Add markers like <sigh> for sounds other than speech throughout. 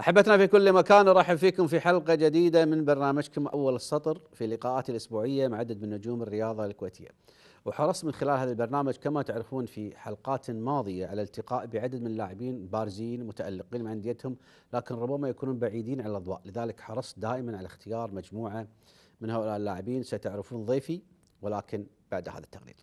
أحبتنا في كل مكان أرحب فيكم في حلقة جديدة من برنامجكم أول السطر في لقاءاتي الأسبوعية مع عدد من نجوم الرياضة الكويتية وحرصت من خلال هذا البرنامج كما تعرفون في حلقات ماضية على التقاء بعدد من اللاعبين بارزين متألقين مع أنديتهم لكن ربما يكونون بعيدين عن الأضواء لذلك حرصت دائما على اختيار مجموعة من هؤلاء اللاعبين ستعرفون ضيفي ولكن بعد هذا التقرير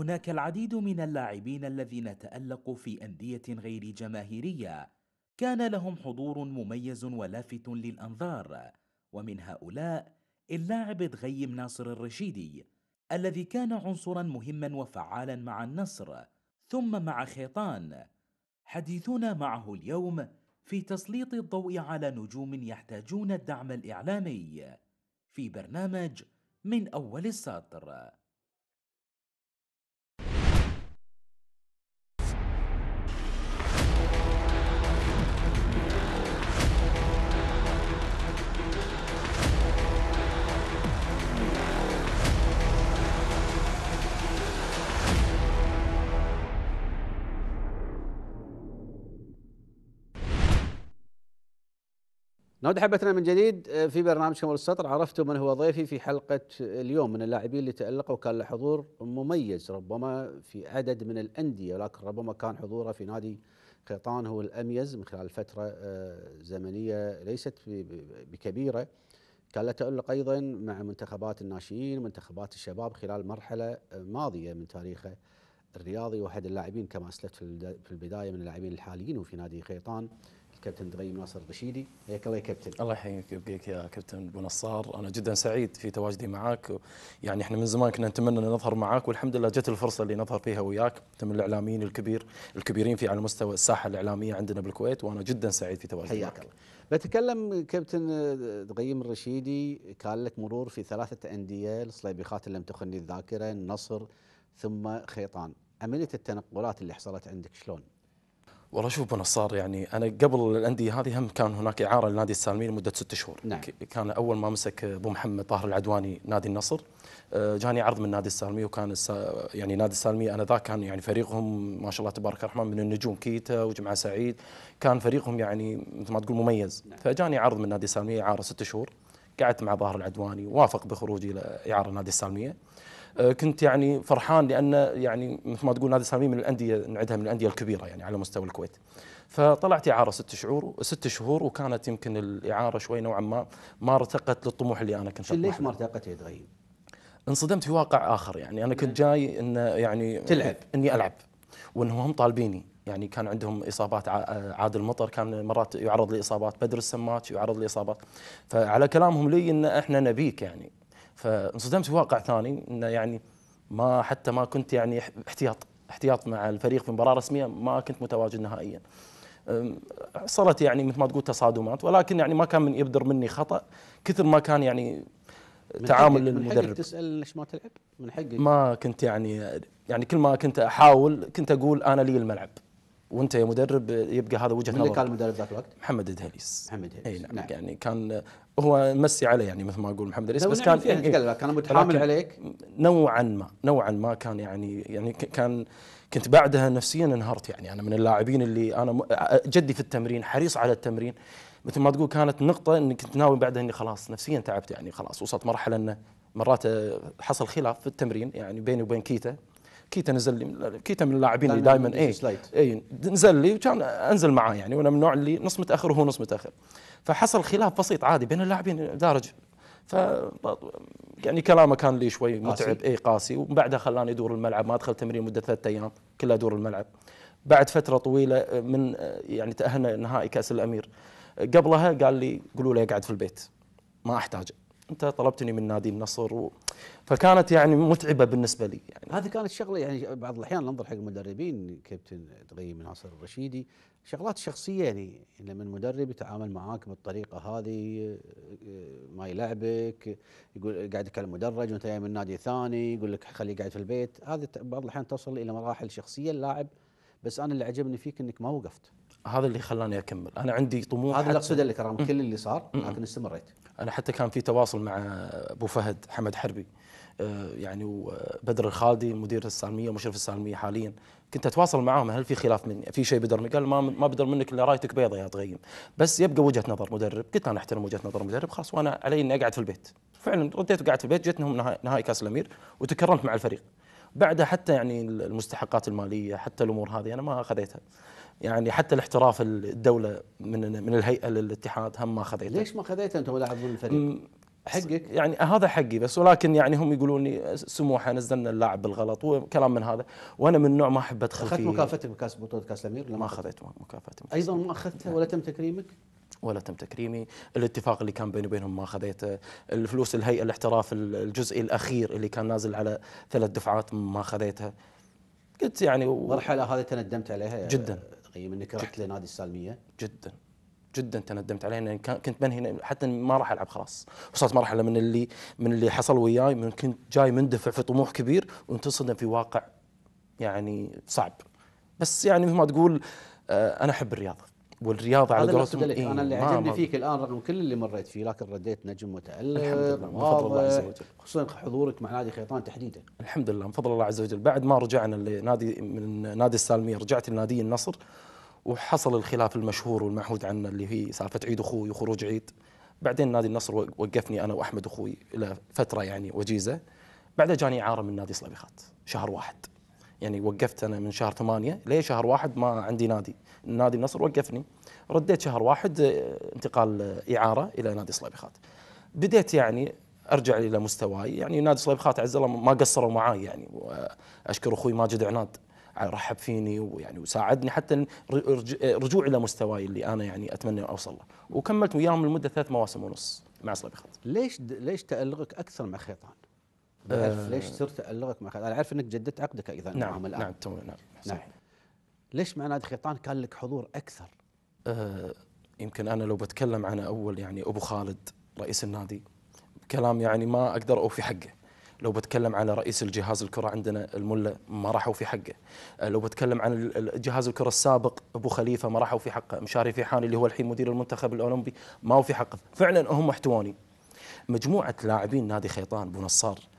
هناك العديد من اللاعبين الذين تألقوا في أندية غير جماهيرية كان لهم حضور مميز ولافت للأنظار ومن هؤلاء اللاعب دغيم ناصر الرشيدي الذي كان عنصرا مهما وفعالا مع النصر ثم مع خيطان حديثنا معه اليوم في تسليط الضوء على نجوم يحتاجون الدعم الإعلامي في برنامج من أول السطر نعود حبتنا من جديد آه، في برنامج كمال السطر عرفتم من هو ضيفي في حلقة آه، اليوم من اللاعبين اللي تألقوا وكان له حضور مميز ربما في عدد من الأندية ولكن ربما كان حضوره في نادي قيطان هو الأميز من خلال فترة آه، زمنية ليست بكبيرة كان له تألق أيضا مع منتخبات الناشئين منتخبات الشباب خلال مرحلة ماضية من تاريخه الرياضي واحد اللاعبين كما أسلفت في البداية من اللاعبين الحاليين وفي نادي قيطان كابتن دبي ناصر الرشيدي حياك الله يا كابتن الله يحييك ويبقيك يا كابتن نصار انا جدا سعيد في تواجدي معاك يعني احنا من زمان كنا نتمنى ان نظهر معاك والحمد لله جت الفرصه اللي نظهر فيها وياك انت من الاعلاميين الكبير الكبيرين في على مستوى الساحه الاعلاميه عندنا بالكويت وانا جدا سعيد في تواجدي حياك معك. الله بتكلم كابتن دغيم الرشيدي كان لك مرور في ثلاثه انديه الصليبيخات اللي لم تخني الذاكره النصر ثم خيطان عمليه التنقلات اللي حصلت عندك شلون؟ والله شوف نصار يعني انا قبل الانديه هذه هم كان هناك اعاره لنادي السالميه لمده ست شهور نعم. كان اول ما مسك ابو محمد طاهر العدواني نادي النصر آه، جاني عرض من نادي السالميه وكان السا يعني نادي السالميه انا ذاك كان يعني فريقهم ما شاء الله تبارك الرحمن من النجوم كيتا وجمعه سعيد كان فريقهم يعني مثل ما تقول مميز نعم. فجاني عرض من نادي السالميه اعاره ست شهور قعدت مع ظاهر العدواني وافق بخروجي الى اعاره نادي السالميه آه، كنت يعني فرحان لان يعني مثل ما تقول نادي سامي من الانديه نعدها من الانديه الكبيره يعني على مستوى الكويت. فطلعت اعاره ست شهور ست شهور وكانت يمكن الاعاره شوي نوعا ما ما ارتقت للطموح اللي انا كنت ليش ما ارتقت يا دغيم؟ انصدمت في واقع اخر يعني انا كنت نعم. جاي ان يعني تلعب اني العب وانهم هم طالبيني يعني كان عندهم اصابات عادل مطر كان مرات يعرض لاصابات بدر السمات يعرض لاصابات فعلى كلامهم لي ان احنا نبيك يعني فانصدمت في واقع ثاني انه يعني ما حتى ما كنت يعني احتياط احتياط مع الفريق في مباراه رسميه ما كنت متواجد نهائيا. حصلت يعني مثل ما تقول تصادمات ولكن يعني ما كان من يبدر مني خطا كثر ما كان يعني تعامل من المدرب من تسال ليش ما تلعب؟ من حقك ما كنت يعني يعني كل ما كنت احاول كنت اقول انا لي الملعب وانت يا مدرب يبقى هذا وجهه نظر. من كان المدرب ذاك الوقت؟ محمد الدهليس. محمد الدهليس. اي نعم, نعم يعني كان هو مسي عليه يعني مثل ما اقول محمد الدهليس بس كان إيه كان متحامل عليك نوعا ما نوعا ما كان يعني يعني كان كنت بعدها نفسيا انهارت يعني انا من اللاعبين اللي انا جدي في التمرين حريص على التمرين مثل ما تقول كانت نقطه اني كنت ناوي بعدها اني خلاص نفسيا تعبت يعني خلاص وصلت مرحله انه مرات حصل خلاف في التمرين يعني بيني وبين كيتا كيتا نزل لي كيتا من اللاعبين اللي دائما اي اي نزل لي وكان انزل معاه يعني وانا من النوع اللي نص متاخر وهو نص متاخر فحصل خلاف بسيط عادي بين اللاعبين دارج ف يعني كلامه كان لي شوي متعب قاسي. اي قاسي ومن بعدها خلاني ادور الملعب ما ادخل تمرين مده ثلاثة ايام كلها ادور الملعب بعد فتره طويله آه، من آه، يعني تاهلنا نهائي كاس الامير قبلها قال لي قولوا له اقعد في البيت ما احتاج انت طلبتني من نادي النصر و... فكانت يعني متعبه بالنسبه لي يعني هذه كانت شغله يعني بعض الاحيان ننظر حق المدربين كابتن تغيم ناصر الرشيدي شغلات شخصيه يعني لما المدرب يتعامل معاك بالطريقه هذه آه، ما يلعبك يقول قاعد على المدرج وانت جاي من نادي ثاني يقول لك خليه قاعد في البيت هذه بعض الاحيان توصل الى مراحل شخصيه اللاعب بس انا اللي عجبني فيك انك ما وقفت هذا اللي خلاني اكمل انا عندي طموح هذا اللي اقصده لك رغم كل اللي صار لكن استمريت انا حتى كان في تواصل مع ابو فهد حمد حربي آه، يعني وبدر آه، الخالدي مدير السالميه ومشرف السالميه حاليا كنت اتواصل معاهم هل في خلاف مني في شيء بدر قال ما ما بدر منك الا رايتك بيضة يا تغيم بس يبقى وجهه نظر مدرب قلت انا احترم وجهه نظر مدرب خلاص وانا علي اني اقعد في البيت فعلا رديت وقعدت في البيت جتهم نهائي كاس الامير وتكرمت مع الفريق بعدها حتى يعني المستحقات الماليه حتى الامور هذه انا ما اخذتها يعني حتى الاحتراف الدوله من من الهيئه للاتحاد هم ما خذيته ليش ما خذيته انت ولاعب ضمن الفريق؟ حقك يعني هذا حقي بس ولكن يعني هم يقولون لي سموحه نزلنا اللاعب بالغلط وكلام من هذا وانا من نوع ما احب ادخل اخذت مكافتك بكاس بطوله كاس الامير ما اخذت مكافاتي ايضا ما اخذتها ولا تم تكريمك؟ ولا تم تكريمي الاتفاق اللي كان بيني وبينهم ما خذيته الفلوس الهيئه الاحتراف الجزئي الاخير اللي كان نازل على ثلاث دفعات ما خذيتها قلت يعني و... مرحله هذه تندمت عليها يعني جدا تقييم انك رحت لنادي السالميه؟ جدا جدا تندمت عليه لان كنت منهي حتى ما راح العب خلاص وصلت مرحله من اللي من اللي حصل وياي من كنت جاي مندفع في طموح كبير وانت تصدم في واقع يعني صعب بس يعني مثل ما تقول آه، انا احب الرياضه والرياضه على قولتهم إيه؟ انا اللي عجبني فيك الان رغم كل اللي مريت فيه لكن رديت نجم متالق الحمد لله بفضل الله عز وجل خصوصا حضورك مع نادي خيطان تحديدا الحمد لله بفضل الله عز وجل بعد ما رجعنا لنادي من نادي السالميه رجعت لنادي النصر وحصل الخلاف المشهور والمعهود عنه اللي هي سالفه عيد اخوي وخروج عيد بعدين نادي النصر وقفني انا واحمد اخوي الى فتره يعني وجيزه بعدها جاني اعاره من نادي صليبيخات شهر واحد يعني وقفت انا من شهر ثمانية شهر واحد ما عندي نادي نادي النصر وقفني رديت شهر واحد آه، انتقال آه، اعاره الى نادي صليبخات بديت يعني ارجع الى مستواي يعني نادي صليبخات عز الله ما قصروا معاي يعني واشكر آه، اخوي ماجد عناد رحب فيني ويعني وساعدني حتى رجوع الى مستواي اللي انا يعني اتمنى اوصل له وكملت وياهم لمده ثلاث مواسم ونص مع صليبخات ليش ليش تالقك اكثر مع خيطان اعرف آه. ليش صرت ألغك مع خالد أنا عارف أنك جددت عقدك أيضا نعم معهم نعم، الآن نعم نعم صحيح. نعم ليش مع نادي خيطان كان لك حضور أكثر؟ أه يمكن أنا لو بتكلم عن أول يعني أبو خالد رئيس النادي كلام يعني ما أقدر أوفي حقه لو بتكلم على رئيس الجهاز الكرة عندنا الملا ما راحوا في حقه آه، لو بتكلم عن جهاز الكرة السابق أبو خليفة ما راحوا في حقه مشاري حاني اللي هو الحين مدير المنتخب الأولمبي ما هو في حقه فعلا هم احتواني مجموعة لاعبين نادي خيطان بنصار نصار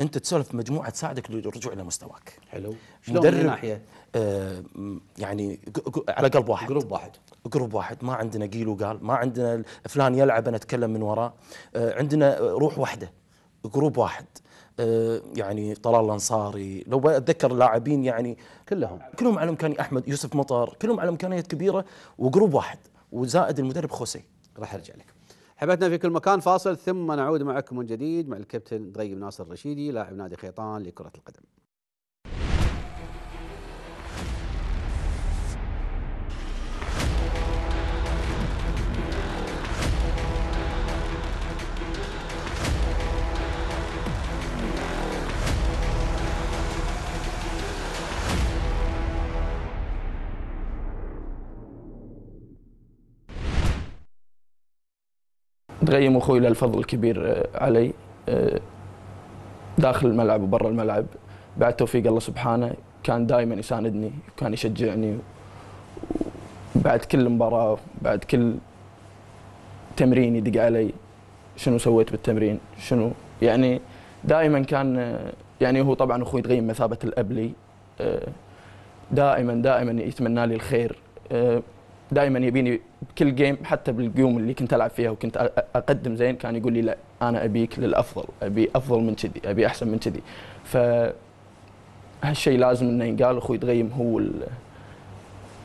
انت تسولف مجموعه تساعدك للرجوع الى مستواك حلو شلون مدرب من ناحيه آه يعني على قلب واحد جروب واحد جروب واحد ما عندنا قيل وقال ما عندنا فلان يلعب انا اتكلم من وراه آه عندنا روح واحده جروب واحد آه يعني طلال الانصاري لو اتذكر اللاعبين يعني كلهم كلهم على امكانيه احمد يوسف مطر كلهم على امكانيات كبيره وجروب واحد وزائد المدرب خوسي راح ارجع لك حبتنا في كل مكان فاصل ثم نعود معكم من جديد مع الكابتن دغيب ناصر الرشيدي لاعب نادي خيطان لكرة القدم تغيم اخوي له الفضل الكبير آه، علي آه، داخل الملعب وبرا الملعب بعد توفيق الله سبحانه كان دائما يساندني وكان يشجعني بعد كل مباراه بعد كل تمرين يدق علي شنو سويت بالتمرين شنو يعني دائما كان آه، يعني هو طبعا اخوي تغيم مثابه الاب لي دائما دائما يتمنى لي الخير دائما يبيني بكل جيم حتى بالقيوم اللي كنت العب فيها وكنت اقدم زين كان يقول لي لا انا ابيك للافضل ابي افضل من كذي ابي احسن من كذي ف هالشيء لازم انه ينقال اخوي دغيم هو ال...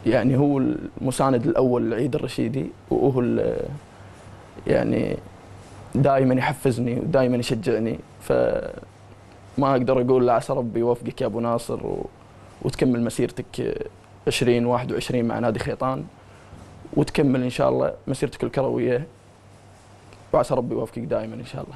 يعني هو المساند الاول لعيد الرشيدي وهو ال... يعني دائما يحفزني ودائما يشجعني ف ما اقدر اقول لا عسى ربي يوفقك يا ابو ناصر و... وتكمل مسيرتك 20 21 مع نادي خيطان وتكمل ان شاء الله مسيرتك الكرويه وعسى ربي يوفقك دائما ان شاء الله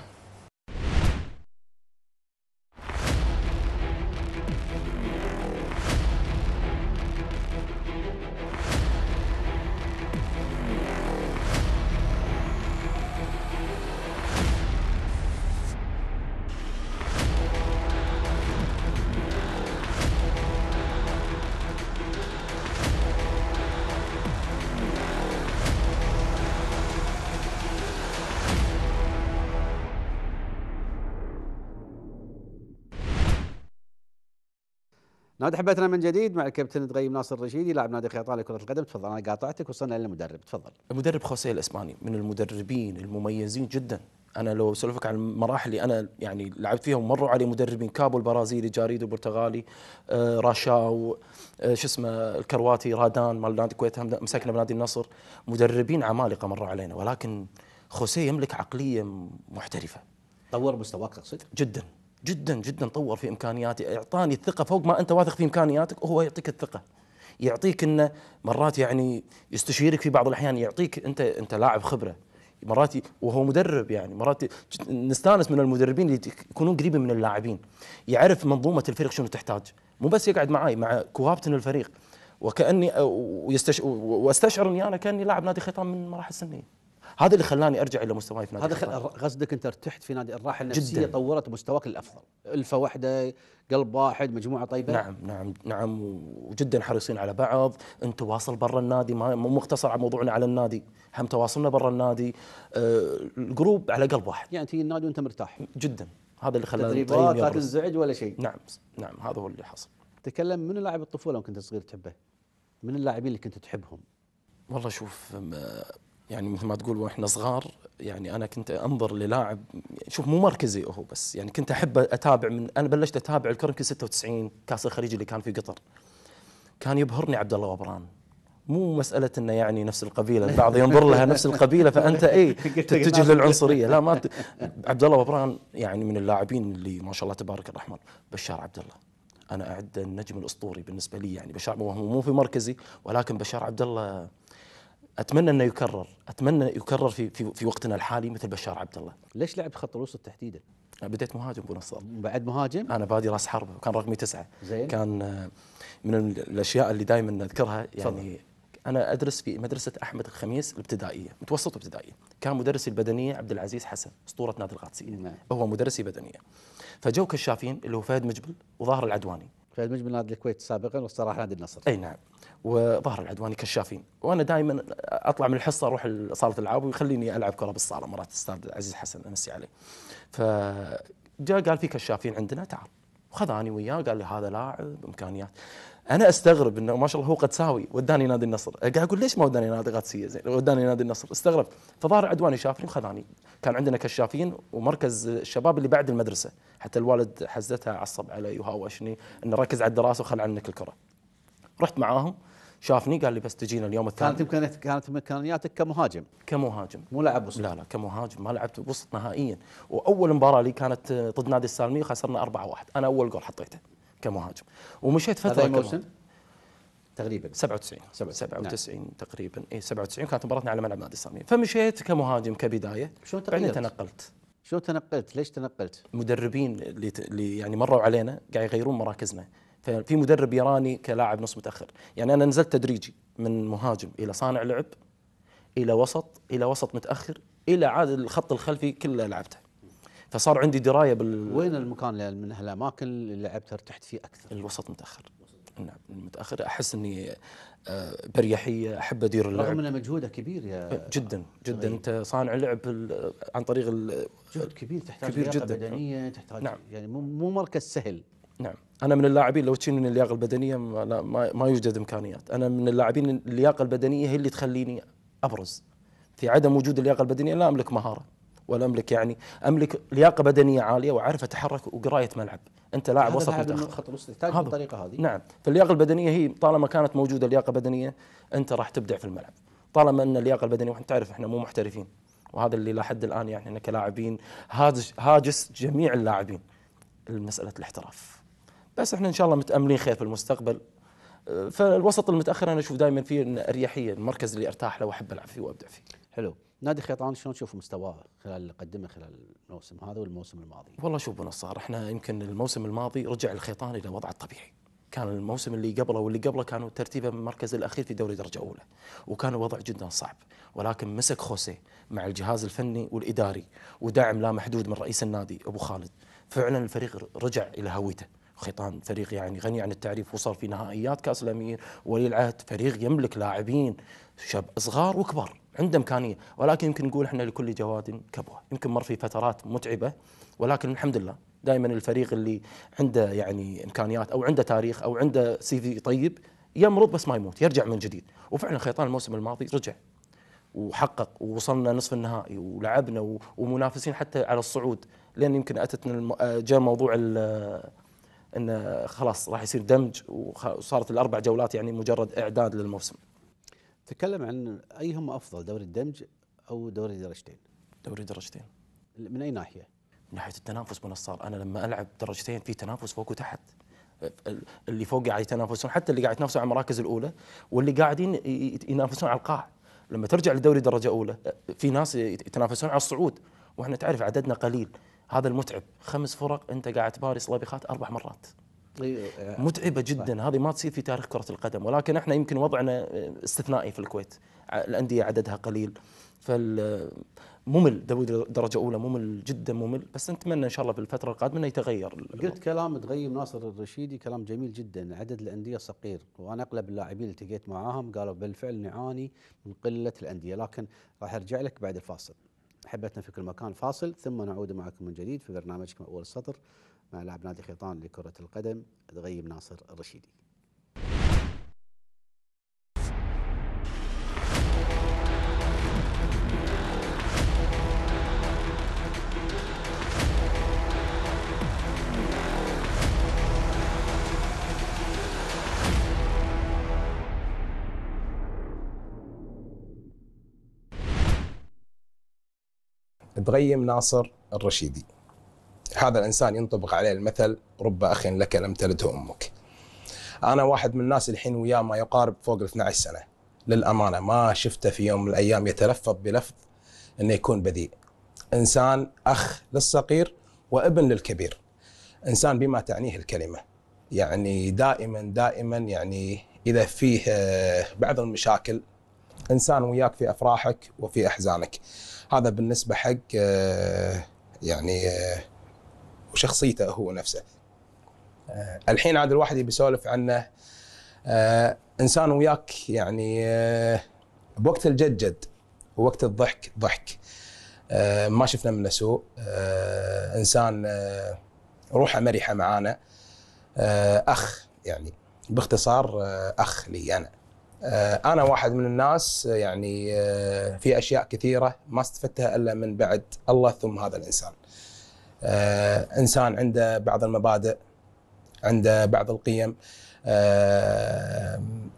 نادي حبيتنا من جديد مع الكابتن تغيب ناصر الرشيدي لاعب نادي خيطان لكره القدم تفضل انا قاطعتك وصلنا الى المدرب تفضل المدرب خوسيه الاسباني من المدربين المميزين جدا انا لو سولفك عن المراحل اللي انا يعني لعبت فيها ومروا علي مدربين كابو البرازيلي جاريدو البرتغالي آه راشاو آه شو اسمه الكرواتي رادان مال نادي الكويت مسكنا بنادي النصر مدربين عمالقه مروا علينا ولكن خوسيه يملك عقليه محترفه طور مستواك تقصد؟ جدا جدا جدا طور في امكانياتي اعطاني الثقه فوق ما انت واثق في امكانياتك وهو يعطيك الثقه يعطيك انه مرات يعني يستشيرك في بعض الاحيان يعطيك انت انت لاعب خبره مرات وهو مدرب يعني مرات نستانس من المدربين اللي يكونون قريبين من اللاعبين يعرف منظومه الفريق شنو تحتاج مو بس يقعد معي مع كوابتن الفريق وكاني واستشعر اني انا كاني لاعب نادي خيطان من مراحل سنيه هذا اللي خلاني ارجع الى مستواي في نادي هذا خل... قصدك انت ارتحت في نادي الراحه النفسيه جداً. طورت مستواك للافضل الفه واحده قلب واحد مجموعه طيبه نعم نعم نعم وجدا حريصين على بعض انت واصل برا النادي ما مو مقتصر على موضوعنا على النادي هم تواصلنا برا النادي آه الجروب على قلب واحد يعني تيجي النادي وانت مرتاح جدا هذا اللي خلاني تدريبات طيب لا تنزعج ولا شيء نعم نعم هذا هو اللي حصل تكلم من لاعب الطفوله وكنت صغير تحبه من اللاعبين اللي كنت تحبهم والله شوف يعني مثل ما تقول واحنا صغار يعني انا كنت انظر للاعب شوف مو مركزي هو بس يعني كنت احب اتابع من انا بلشت اتابع الكره يمكن 96 كاس الخليج اللي كان في قطر كان يبهرني عبد الله وبران مو مساله انه يعني نفس القبيله <laughs> البعض ينظر لها نفس القبيله فانت اي <laughs> تتجه للعنصريه لا ما عبد الله وبران يعني من اللاعبين اللي ما شاء الله تبارك الرحمن بشار عبد الله انا اعد النجم الاسطوري بالنسبه لي يعني بشار وهو مو في مركزي ولكن بشار عبد الله اتمنى انه يكرر اتمنى يكرر في في, في وقتنا الحالي مثل بشار عبد الله ليش لعب خط الوسط تحديدا بديت مهاجم ابو نصر بعد مهاجم انا بادي راس حربه وكان رقمي تسعه زين كان آه، من الاشياء اللي دائما نذكرها يعني انا ادرس في مدرسه احمد الخميس الابتدائيه متوسط وابتدائيه كان مدرسي البدنيه عبد العزيز حسن اسطوره نادي القادسيه نعم. هو مدرسي بدنيه فجو كشافين اللي هو فهد مجبل وظاهر العدواني فهد مجبل نادي الكويت سابقا والصراحه نادي النصر اي نعم وظهر العدواني كشافين وانا دائما اطلع من الحصه اروح صاله العاب ويخليني العب كره بالصاله مرات استاذ عزيز حسن امسي عليه فجاء قال في كشافين عندنا تعال وخذاني وياه قال لي هذا لاعب امكانيات انا استغرب انه ما شاء الله هو قد ساوي وداني نادي النصر قاعد اقول ليش ما وداني نادي قادسيه زين وداني نادي النصر استغربت فظهر عدواني شافني وخذاني كان عندنا كشافين ومركز الشباب اللي بعد المدرسه حتى الوالد حزتها عصب علي وهاوشني انه ركز على الدراسه وخل عنك الكره رحت معاهم شافني قال لي بس تجينا اليوم الثاني كانت امكانيات كانت امكانياتك كمهاجم كمهاجم مو لاعب وسط لا لا كمهاجم ما لعبت وسط نهائيا واول مباراه لي كانت ضد نادي السالميه خسرنا 4-1 انا اول جول حطيته كمهاجم ومشيت فتره هذا موسم تقريبا 97 97 نعم. تقريبا اي 97 كانت مباراتنا على ملعب نادي السالميه فمشيت كمهاجم كبدايه شلون بعدين تنقلت شلون تنقلت؟ ليش تنقلت؟ مدربين اللي يعني مروا علينا قاعد يغيرون مراكزنا ففي مدرب يراني كلاعب نص متاخر يعني انا نزلت تدريجي من مهاجم الى صانع لعب الى وسط الى وسط متاخر الى عاد الخط الخلفي كله لعبته فصار عندي درايه بال وين المكان من هالاماكن اللي لعبت ارتحت فيه اكثر؟ الوسط متاخر نعم متاخر احس اني آه، بريحيه احب ادير اللعب رغم انه مجهوده كبير يا إيه، جدا جدا انت صانع لعب عن طريق جهد كبير تحتاج كبير جدا بدنيه نعم. تحتاج نعم. يعني مو مركز سهل نعم انا من اللاعبين لو تشيلني اللياقه البدنيه ما, لا ما, ما يوجد امكانيات انا من اللاعبين اللياقه البدنيه هي اللي تخليني ابرز في عدم وجود اللياقه البدنيه لا املك مهاره ولا املك يعني املك لياقه بدنيه عاليه واعرف اتحرك وقرايه ملعب انت لاعب وسط متاخر خط الوسط يحتاج بالطريقه هذه نعم فاللياقه البدنيه هي طالما كانت موجوده لياقه بدنيه انت راح تبدع في الملعب طالما ان اللياقه البدنيه وانت تعرف احنا مو محترفين وهذا اللي لحد الان يعني احنا كلاعبين هاجس جميع اللاعبين مساله الاحتراف بس احنا ان شاء الله متاملين خير في المستقبل آه، فالوسط المتاخر انا اشوف دائما فيه اريحيه المركز اللي ارتاح له واحب العب فيه وابدع فيه. حلو، نادي خيطان شلون تشوف مستواه خلال اللي قدمه خلال الموسم هذا والموسم الماضي؟ والله شوف نصار احنا يمكن الموسم الماضي رجع الخيطان الى وضعه الطبيعي. كان الموسم اللي قبله واللي قبله كانوا ترتيبه من المركز الاخير في دوري درجه اولى وكان الوضع جدا صعب ولكن مسك خوسيه مع الجهاز الفني والاداري ودعم لا محدود من رئيس النادي ابو خالد فعلا الفريق رجع الى هويته خطام فريق يعني غني عن التعريف وصل في نهائيات كاس الامير ولي العهد فريق يملك لاعبين شاب صغار وكبار عنده امكانيه ولكن يمكن نقول احنا لكل جواد كبوه يمكن مر في فترات متعبه ولكن الحمد لله دائما الفريق اللي عنده يعني امكانيات او عنده تاريخ او عنده سي في طيب يمرض بس ما يموت يرجع من جديد وفعلا خيطان الموسم الماضي رجع وحقق ووصلنا نصف النهائي ولعبنا ومنافسين حتى على الصعود لان يمكن اتتنا آه، جاء موضوع انه خلاص راح يصير دمج وصارت الاربع جولات يعني مجرد اعداد للموسم. تكلم عن ايهما افضل دوري الدمج او دوري درجتين؟ دوري درجتين. من اي ناحيه؟ من ناحيه التنافس منصار انا لما العب درجتين في تنافس فوق وتحت. اللي فوق قاعد يتنافسون حتى اللي قاعد يتنافسون على المراكز الاولى واللي قاعدين ينافسون على القاع. لما ترجع لدوري درجه اولى في ناس يتنافسون على الصعود واحنا تعرف عددنا قليل هذا المتعب خمس فرق انت قاعد تباري صلابيخات اربع مرات طيب، متعبه جدا هذه ما تصير في تاريخ كره القدم ولكن احنا يمكن وضعنا استثنائي في الكويت الانديه عددها قليل فال ممل دوري درجة أولى ممل جدا ممل بس نتمنى إن شاء الله في الفترة القادمة إنه يتغير قلت كلام تغيم ناصر الرشيدي كلام جميل جدا عدد الأندية صغير وأنا أغلب اللاعبين التقيت معاهم قالوا بالفعل نعاني من قلة الأندية لكن راح أرجع لك بعد الفاصل احبتنا في كل مكان فاصل ثم نعود معكم من جديد في برنامجكم اول السطر مع لاعب نادي خيطان لكره القدم غيم ناصر الرشيدي غيم ناصر الرشيدي هذا الإنسان ينطبق عليه المثل رب أخ لك لم تلده أمك أنا واحد من الناس الحين وياه ما يقارب فوق ال 12 سنة للأمانة ما شفته في يوم من الأيام يتلفظ بلفظ أنه يكون بديء إنسان أخ للصغير وابن للكبير إنسان بما تعنيه الكلمة يعني دائما دائما يعني إذا فيه آه، بعض المشاكل إنسان وياك في أفراحك وفي أحزانك هذا بالنسبه حق آه، يعني آه، وشخصيته هو نفسه آه، الحين عاد الواحد يبي يسولف عنه انسان وياك يعني بوقت الجد جد ووقت الضحك ضحك ما شفنا منه سوء انسان روحه مرحه معانا اخ يعني باختصار اخ لي انا آه، انا واحد من الناس آه، يعني آه، في اشياء كثيره ما استفدتها الا من بعد الله ثم هذا الانسان. انسان عنده بعض المبادئ عنده بعض القيم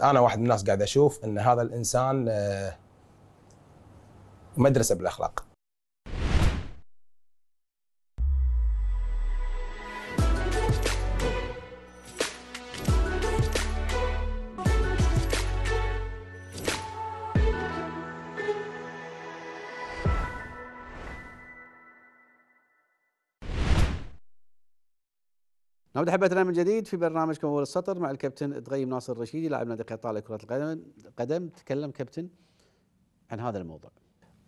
انا واحد من الناس قاعد اشوف ان هذا الانسان مدرسه بالاخلاق. نعود حبتنا من جديد في برنامجكم اول السطر مع الكابتن تغيم ناصر الرشيدي لاعب نادي قطاع لكرة القدم قدم تكلم كابتن عن هذا الموضوع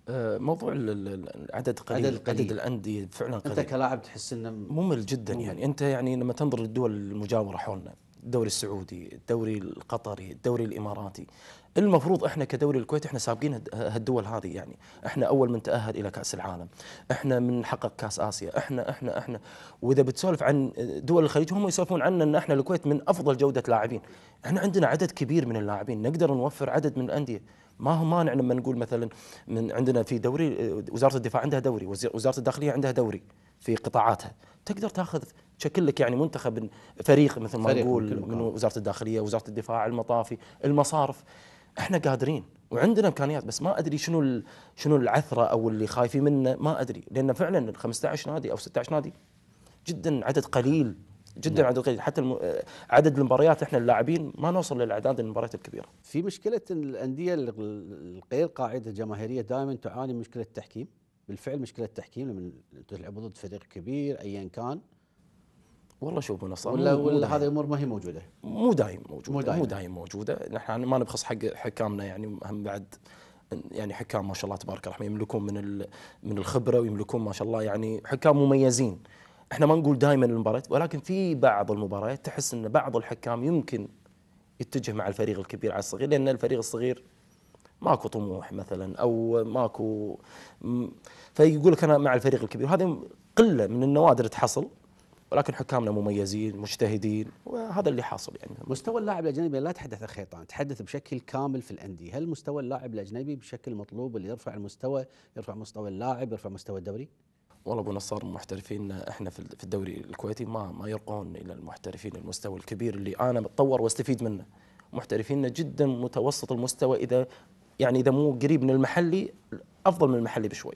أه، موضوع العدد قليل عدد, قليل. عدد الانديه فعلا قليل انت كلاعب تحس انه ممل جدا ممل. يعني انت يعني لما تنظر للدول المجاوره حولنا الدوري السعودي الدوري القطري الدوري الاماراتي المفروض احنا كدوري الكويت احنا سابقين هالدول هذه يعني احنا اول من تاهل الى كاس العالم احنا من حقق كاس اسيا احنا احنا احنا واذا بتسولف عن دول الخليج هم يسولفون عنا ان احنا الكويت من افضل جوده لاعبين احنا عندنا عدد كبير من اللاعبين نقدر نوفر عدد من الانديه ما هو مانع لما نقول مثلا من عندنا في دوري وزاره الدفاع عندها دوري وزاره الداخليه عندها دوري في قطاعاتها تقدر تاخذ تشكل لك يعني منتخب فريق مثل ما فريق نقول من, وزاره الداخليه وزاره الدفاع المطافي المصارف احنا قادرين وعندنا امكانيات بس ما ادري شنو شنو العثره او اللي خايفين منه ما ادري لان فعلا ال 15 نادي او 16 نادي جدا عدد قليل جدا نعم. عدد قليل حتى آه، عدد المباريات احنا اللاعبين ما نوصل للاعداد المباريات الكبيره. في مشكله الانديه الغير قاعده الجماهيريه دائما تعاني من مشكله التحكيم، بالفعل مشكله التحكيم لما تلعبوا ضد فريق كبير ايا كان والله شوف منصه ولا ولا هذه الامور ما هي موجوده؟ مو دايم موجوده مو دايم, مو دايم موجوده نحن ما نبخص حق حكامنا يعني هم بعد يعني حكام ما شاء الله تبارك الرحمن يملكون من من الخبره ويملكون ما شاء الله يعني حكام مميزين احنا ما نقول دائما المباريات ولكن في بعض المباريات تحس ان بعض الحكام يمكن يتجه مع الفريق الكبير على الصغير لان الفريق الصغير ماكو طموح مثلا او ماكو فيقول لك انا مع الفريق الكبير هذه قله من النوادر تحصل ولكن حكامنا مميزين مجتهدين وهذا اللي حاصل يعني مستوى اللاعب الاجنبي لا تحدث خيطان تحدث بشكل كامل في الانديه هل مستوى اللاعب الاجنبي بشكل مطلوب اللي يرفع المستوى يرفع مستوى اللاعب يرفع مستوى الدوري والله ابو نصار محترفين احنا في الدوري الكويتي ما ما يرقون الى المحترفين المستوى الكبير اللي انا متطور واستفيد منه محترفيننا جدا متوسط المستوى اذا يعني اذا مو قريب من المحلي افضل من المحلي بشوي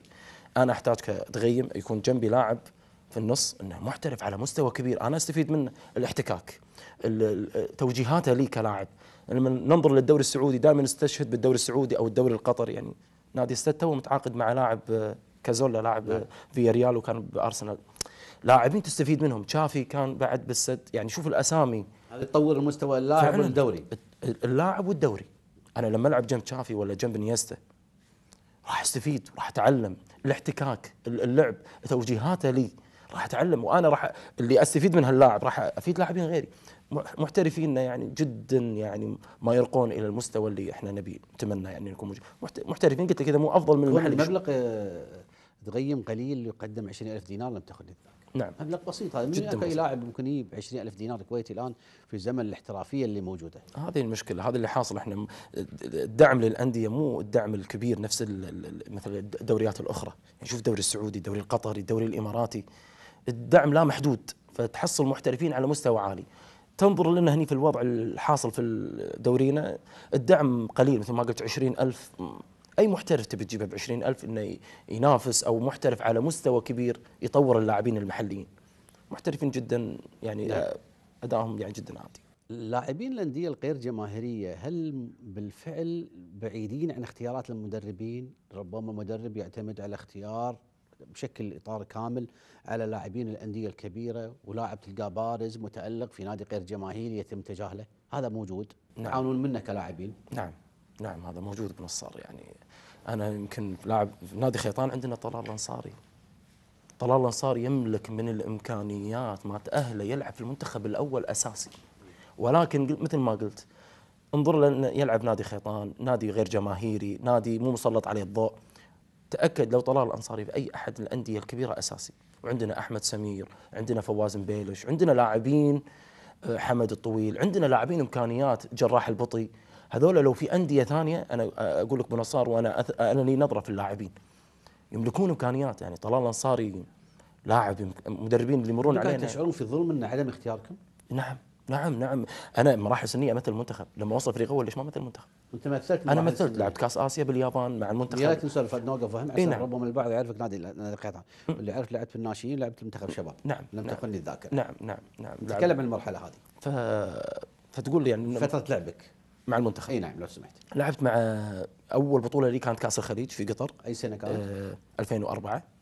انا احتاج كتغيم يكون جنبي لاعب في النص انه محترف على مستوى كبير انا استفيد منه الاحتكاك توجيهاته لي كلاعب لما ننظر للدوري السعودي دائما نستشهد بالدوري السعودي او الدوري القطري يعني نادي ستة تو متعاقد مع لاعب آه، كازولا لاعب آه، فيا ريال وكان بارسنال لاعبين تستفيد منهم تشافي كان بعد بالسد يعني شوف الاسامي هذا تطور مستوى اللاعب والدوري اللاعب والدوري انا لما العب جنب تشافي ولا جنب نيستا راح استفيد راح اتعلم الاحتكاك اللعب توجيهاته لي راح اتعلم وانا راح اللي استفيد من هاللاعب راح افيد لاعبين غيري محترفين يعني جدا يعني ما يرقون الى المستوى اللي احنا نبي نتمنى يعني نكون محترفين قلت لك اذا مو افضل من المحلي المبلغ آه، تغيم قليل يقدم 20000 دينار لم تاخذ نعم مبلغ بسيط هذا من جدا اي لاعب ممكن يجيب 20000 دينار كويتي الان في زمن الاحترافيه اللي موجوده هذه المشكله هذا اللي حاصل احنا الدعم للانديه مو الدعم الكبير نفس مثل الدوريات الاخرى يعني شوف الدوري السعودي الدوري القطري الدوري الاماراتي الدعم لا محدود فتحصل محترفين على مستوى عالي تنظر لنا هني في الوضع الحاصل في دورينا الدعم قليل مثل ما قلت عشرين ألف أي محترف تبي تجيبه بعشرين ألف إنه ينافس أو محترف على مستوى كبير يطور اللاعبين المحليين محترفين جدا يعني أدائهم يعني جدا عادي اللاعبين الانديه الغير جماهيريه هل بالفعل بعيدين عن اختيارات المدربين؟ ربما مدرب يعتمد على اختيار بشكل اطار كامل على لاعبين الانديه الكبيره ولاعب تلقاه بارز متالق في نادي غير جماهيري يتم تجاهله هذا موجود نعم. تعاونون منه كلاعبين نعم نعم هذا موجود بنصار يعني انا يمكن لاعب في نادي خيطان عندنا طلال الانصاري طلال الانصاري يملك من الامكانيات ما تاهله يلعب في المنتخب الاول اساسي ولكن مثل ما قلت انظر لانه يلعب نادي خيطان نادي غير جماهيري نادي مو مسلط عليه الضوء تاكد لو طلال الانصاري في اي احد الانديه الكبيره اساسي وعندنا احمد سمير عندنا فواز مبيلش عندنا لاعبين آه، حمد الطويل عندنا لاعبين امكانيات جراح البطي هذول لو في انديه ثانيه انا اقول لك بنصار وانا أث... انا لي نظره في اللاعبين يملكون امكانيات يعني طلال الانصاري لاعب مدربين اللي يمرون علينا تشعرون في ظلم ان عدم اختياركم؟ نعم نعم نعم انا مراحل سنيه امثل المنتخب لما وصل فريق اول ليش ما مثل المنتخب؟ انت مثلت انا مثلت لعبت كاس اسيا باليابان مع المنتخب يا ريت نسولف نوقف وهم عشان إيه، نعم. ربما البعض يعرفك نادي نادي اللي يعرف لعبت في الناشئين لعبت منتخب شباب نعم لم نعم. تخني الذاكره نعم نعم نعم تكلم عن المرحله هذه ف... فتقول لي يعني فتره لعبك مع المنتخب اي نعم لو سمحت لعبت مع اول بطوله لي كانت كاس الخليج في قطر اي سنه كانت؟ آه 2004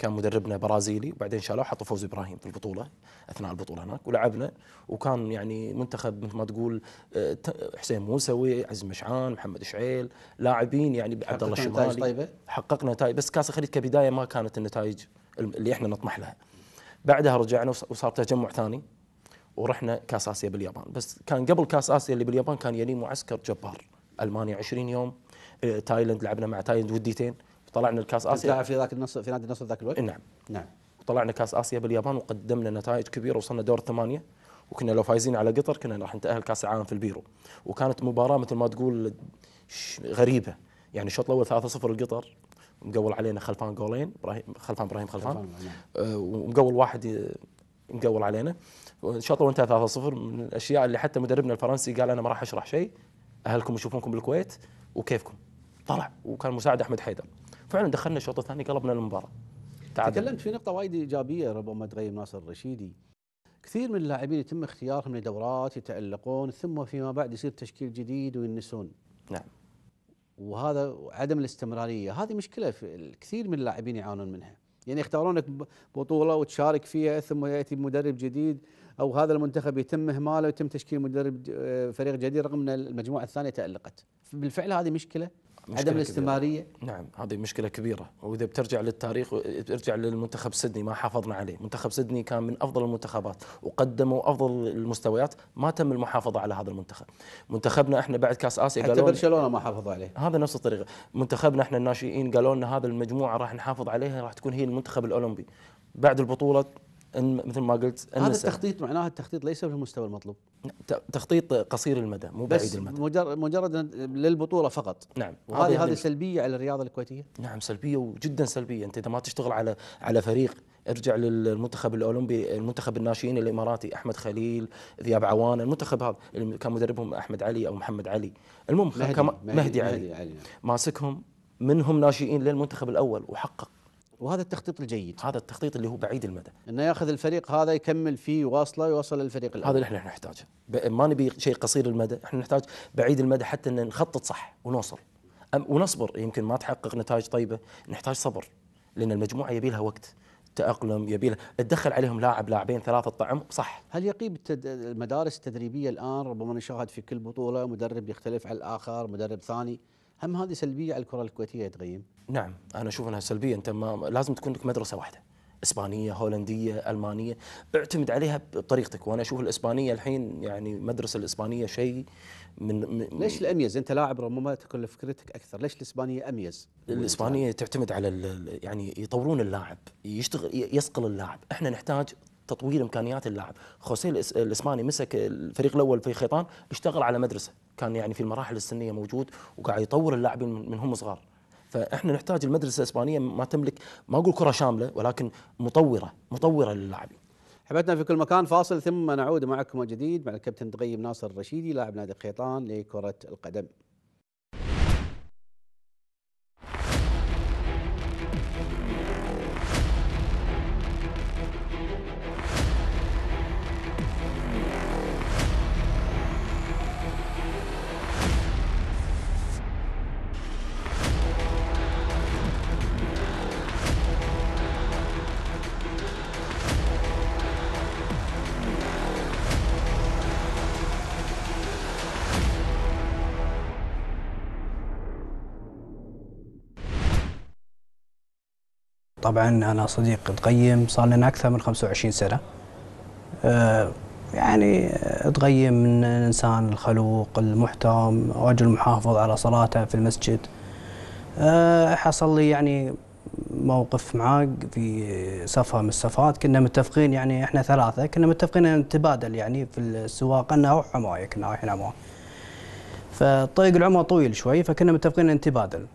كان مدربنا برازيلي وبعدين شالوه حطوا فوز ابراهيم في البطوله اثناء البطوله هناك ولعبنا وكان يعني منتخب مثل ما تقول آه، حسين موسوي عزيز مشعان محمد شعيل لاعبين يعني عبد الله الشمالي طيبه حققنا نتائج بس كاس الخليج كبدايه ما كانت النتائج اللي احنا نطمح لها بعدها رجعنا وصار تجمع ثاني ورحنا كاس اسيا باليابان بس كان قبل كاس اسيا اللي باليابان كان يلي معسكر جبار المانيا 20 يوم آه، تايلند لعبنا مع تايلند وديتين طلعنا الكاس اسيا في ذاك النصر في نادي النصر ذاك الوقت نعم نعم طلعنا كاس اسيا باليابان وقدمنا نتائج كبيره وصلنا دور الثمانيه وكنا لو فايزين على قطر كنا راح نتاهل كاس العالم في البيرو وكانت مباراه مثل ما تقول غريبه يعني الشوط الاول 3-0 لقطر مقول علينا خلفان جولين ابراهيم خلفان ابراهيم خلفان, خلفان نعم. آه، ومقول واحد مقول علينا الشوط الاول انتهى 3-0 من الاشياء اللي حتى مدربنا الفرنسي قال انا ما راح اشرح شيء اهلكم يشوفونكم بالكويت وكيفكم طلع وكان مساعد احمد حيدر فعلا دخلنا الشوط الثاني قلبنا المباراه تعادل. تكلمت في نقطه وايد ايجابيه ربما تغير ناصر الرشيدي كثير من اللاعبين يتم اختيارهم لدورات يتالقون ثم فيما بعد يصير تشكيل جديد وينسون نعم وهذا عدم الاستمراريه هذه مشكله في كثير من اللاعبين يعانون منها يعني يختارونك بطوله وتشارك فيها ثم ياتي مدرب جديد او هذا المنتخب يتم اهماله ويتم تشكيل مدرب آه، فريق جديد رغم ان المجموعه الثانيه تالقت بالفعل هذه مشكله عدم الاستمراريه نعم هذه مشكله كبيره واذا بترجع للتاريخ بترجع للمنتخب سدني ما حافظنا عليه منتخب سدني كان من افضل المنتخبات وقدموا افضل المستويات ما تم المحافظه على هذا المنتخب منتخبنا احنا بعد كاس اسيا حتى برشلونه ما حافظوا عليه هذا نفس الطريقه منتخبنا احنا الناشئين قالوا لنا هذا المجموعه راح نحافظ عليها راح تكون هي المنتخب الاولمبي بعد البطوله ان مثل ما قلت إن هذا التخطيط معناه التخطيط ليس بالمستوى المطلوب تخطيط قصير المدى مو بعيد المدى مجرد مجرد للبطوله فقط نعم وهذه هذه سلبيه على الرياضه الكويتيه نعم سلبيه وجدا سلبيه انت اذا ما تشتغل على على فريق ارجع للمنتخب الاولمبي المنتخب الناشئين الاماراتي احمد خليل ذياب عوان المنتخب هذا اللي كان مدربهم احمد علي او محمد علي المهم مهدي, مهدي, مهدي, مهدي علي, علي. نعم. ماسكهم منهم ناشئين للمنتخب الاول وحقق وهذا التخطيط الجيد هذا التخطيط اللي هو بعيد المدى انه ياخذ الفريق هذا يكمل فيه يواصله يوصل للفريق الأول. هذا اللي احنا نحتاجه ما نبي شيء قصير المدى احنا نحتاج بعيد المدى حتى ان نخطط صح ونوصل ونصبر يمكن ما تحقق نتائج طيبه نحتاج صبر لان المجموعه يبي لها وقت تأقلم يبي لها تدخل عليهم لاعب لاعبين ثلاثة طعم صح هل يقيب المدارس التدريبية الآن ربما نشاهد في كل بطولة مدرب يختلف عن الآخر مدرب ثاني هم هذه سلبيه على الكره الكويتيه يا تغيم؟ نعم انا اشوف انها سلبيه انت ما لازم تكون لك مدرسه واحده اسبانيه هولنديه المانيه اعتمد عليها بطريقتك وانا اشوف الاسبانيه الحين يعني المدرسه الاسبانيه شيء من, من ليش الاميز انت لاعب ربما تكون فكرتك اكثر ليش الاسبانيه اميز الاسبانيه تعتمد على يعني يطورون اللاعب يشتغل يصقل اللاعب احنا نحتاج تطوير امكانيات اللاعب خوسيه الاسباني مسك الفريق الاول في خيطان اشتغل على مدرسه كان يعني في المراحل السنيه موجود وقاعد يطور اللاعبين من هم صغار فاحنا نحتاج المدرسه الاسبانيه ما تملك ما اقول كره شامله ولكن مطوره مطوره للاعبين حبيتنا في كل مكان فاصل ثم نعود معكم من جديد مع الكابتن تغيب ناصر الرشيدي لاعب نادي قيطان لكره القدم طبعا أنا صديق تقيم صار لنا أكثر من 25 سنة آه، يعني تقيم من إنسان الخلوق المحترم رجل محافظ على صلاته في المسجد آه، حصل لي يعني موقف معاه في سفرة من السفرات كنا متفقين يعني احنا ثلاثة كنا متفقين ان نتبادل يعني في السواق انا اروح عمره كنا رايحين عمره فطريق العمر طويل شوي فكنا متفقين نتبادل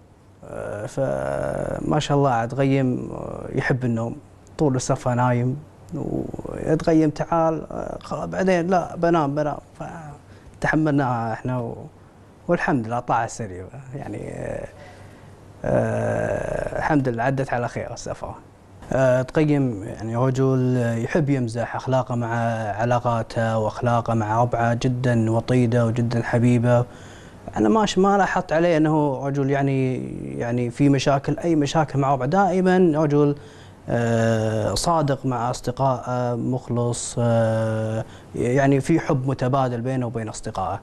آه، فما شاء الله عاد غيم آه، يحب النوم طول السفر نايم وتغيم تعال آه، بعدين لا بنام بنام فتحملناها احنا و... والحمد لله طاعة سريع يعني أه الحمد لله عدت على خير السفرة أه تقيم يعني رجل يحب يمزح أخلاقه مع علاقاته وأخلاقه مع ربعه جدا وطيدة وجدا حبيبة انا ماشي ما لاحظت عليه انه رجل يعني يعني في مشاكل اي مشاكل مع ربع دائما رجل آه، صادق مع اصدقائه مخلص آه، يعني في حب متبادل بينه وبين اصدقائه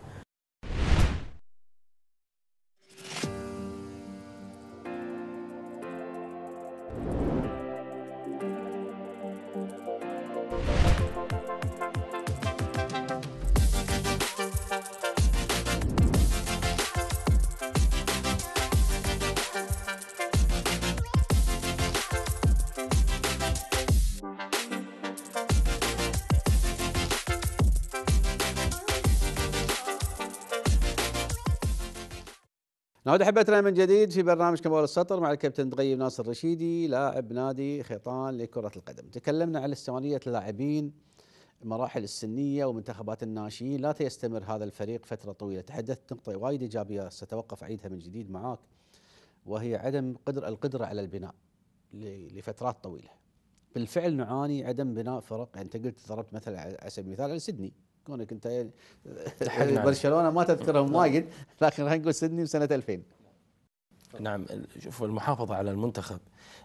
نعود احبتنا من جديد في برنامج كمال السطر مع الكابتن تغيب ناصر الرشيدي لاعب نادي خيطان لكرة القدم، تكلمنا على استمرارية اللاعبين المراحل السنية ومنتخبات الناشئين، لا تيستمر هذا الفريق فترة طويلة، تحدثت نقطة وايد ايجابية ساتوقف اعيدها من جديد معاك وهي عدم قدر القدرة على البناء لفترات طويلة. بالفعل نعاني عدم بناء فرق، يعني انت قلت ضربت مثلا على سبيل المثال على سيدني كونك انت يعني برشلونه ما تذكرهم نعم. وايد لكن راح نقول سيدني وسنه 2000 نعم شوف المحافظه على المنتخب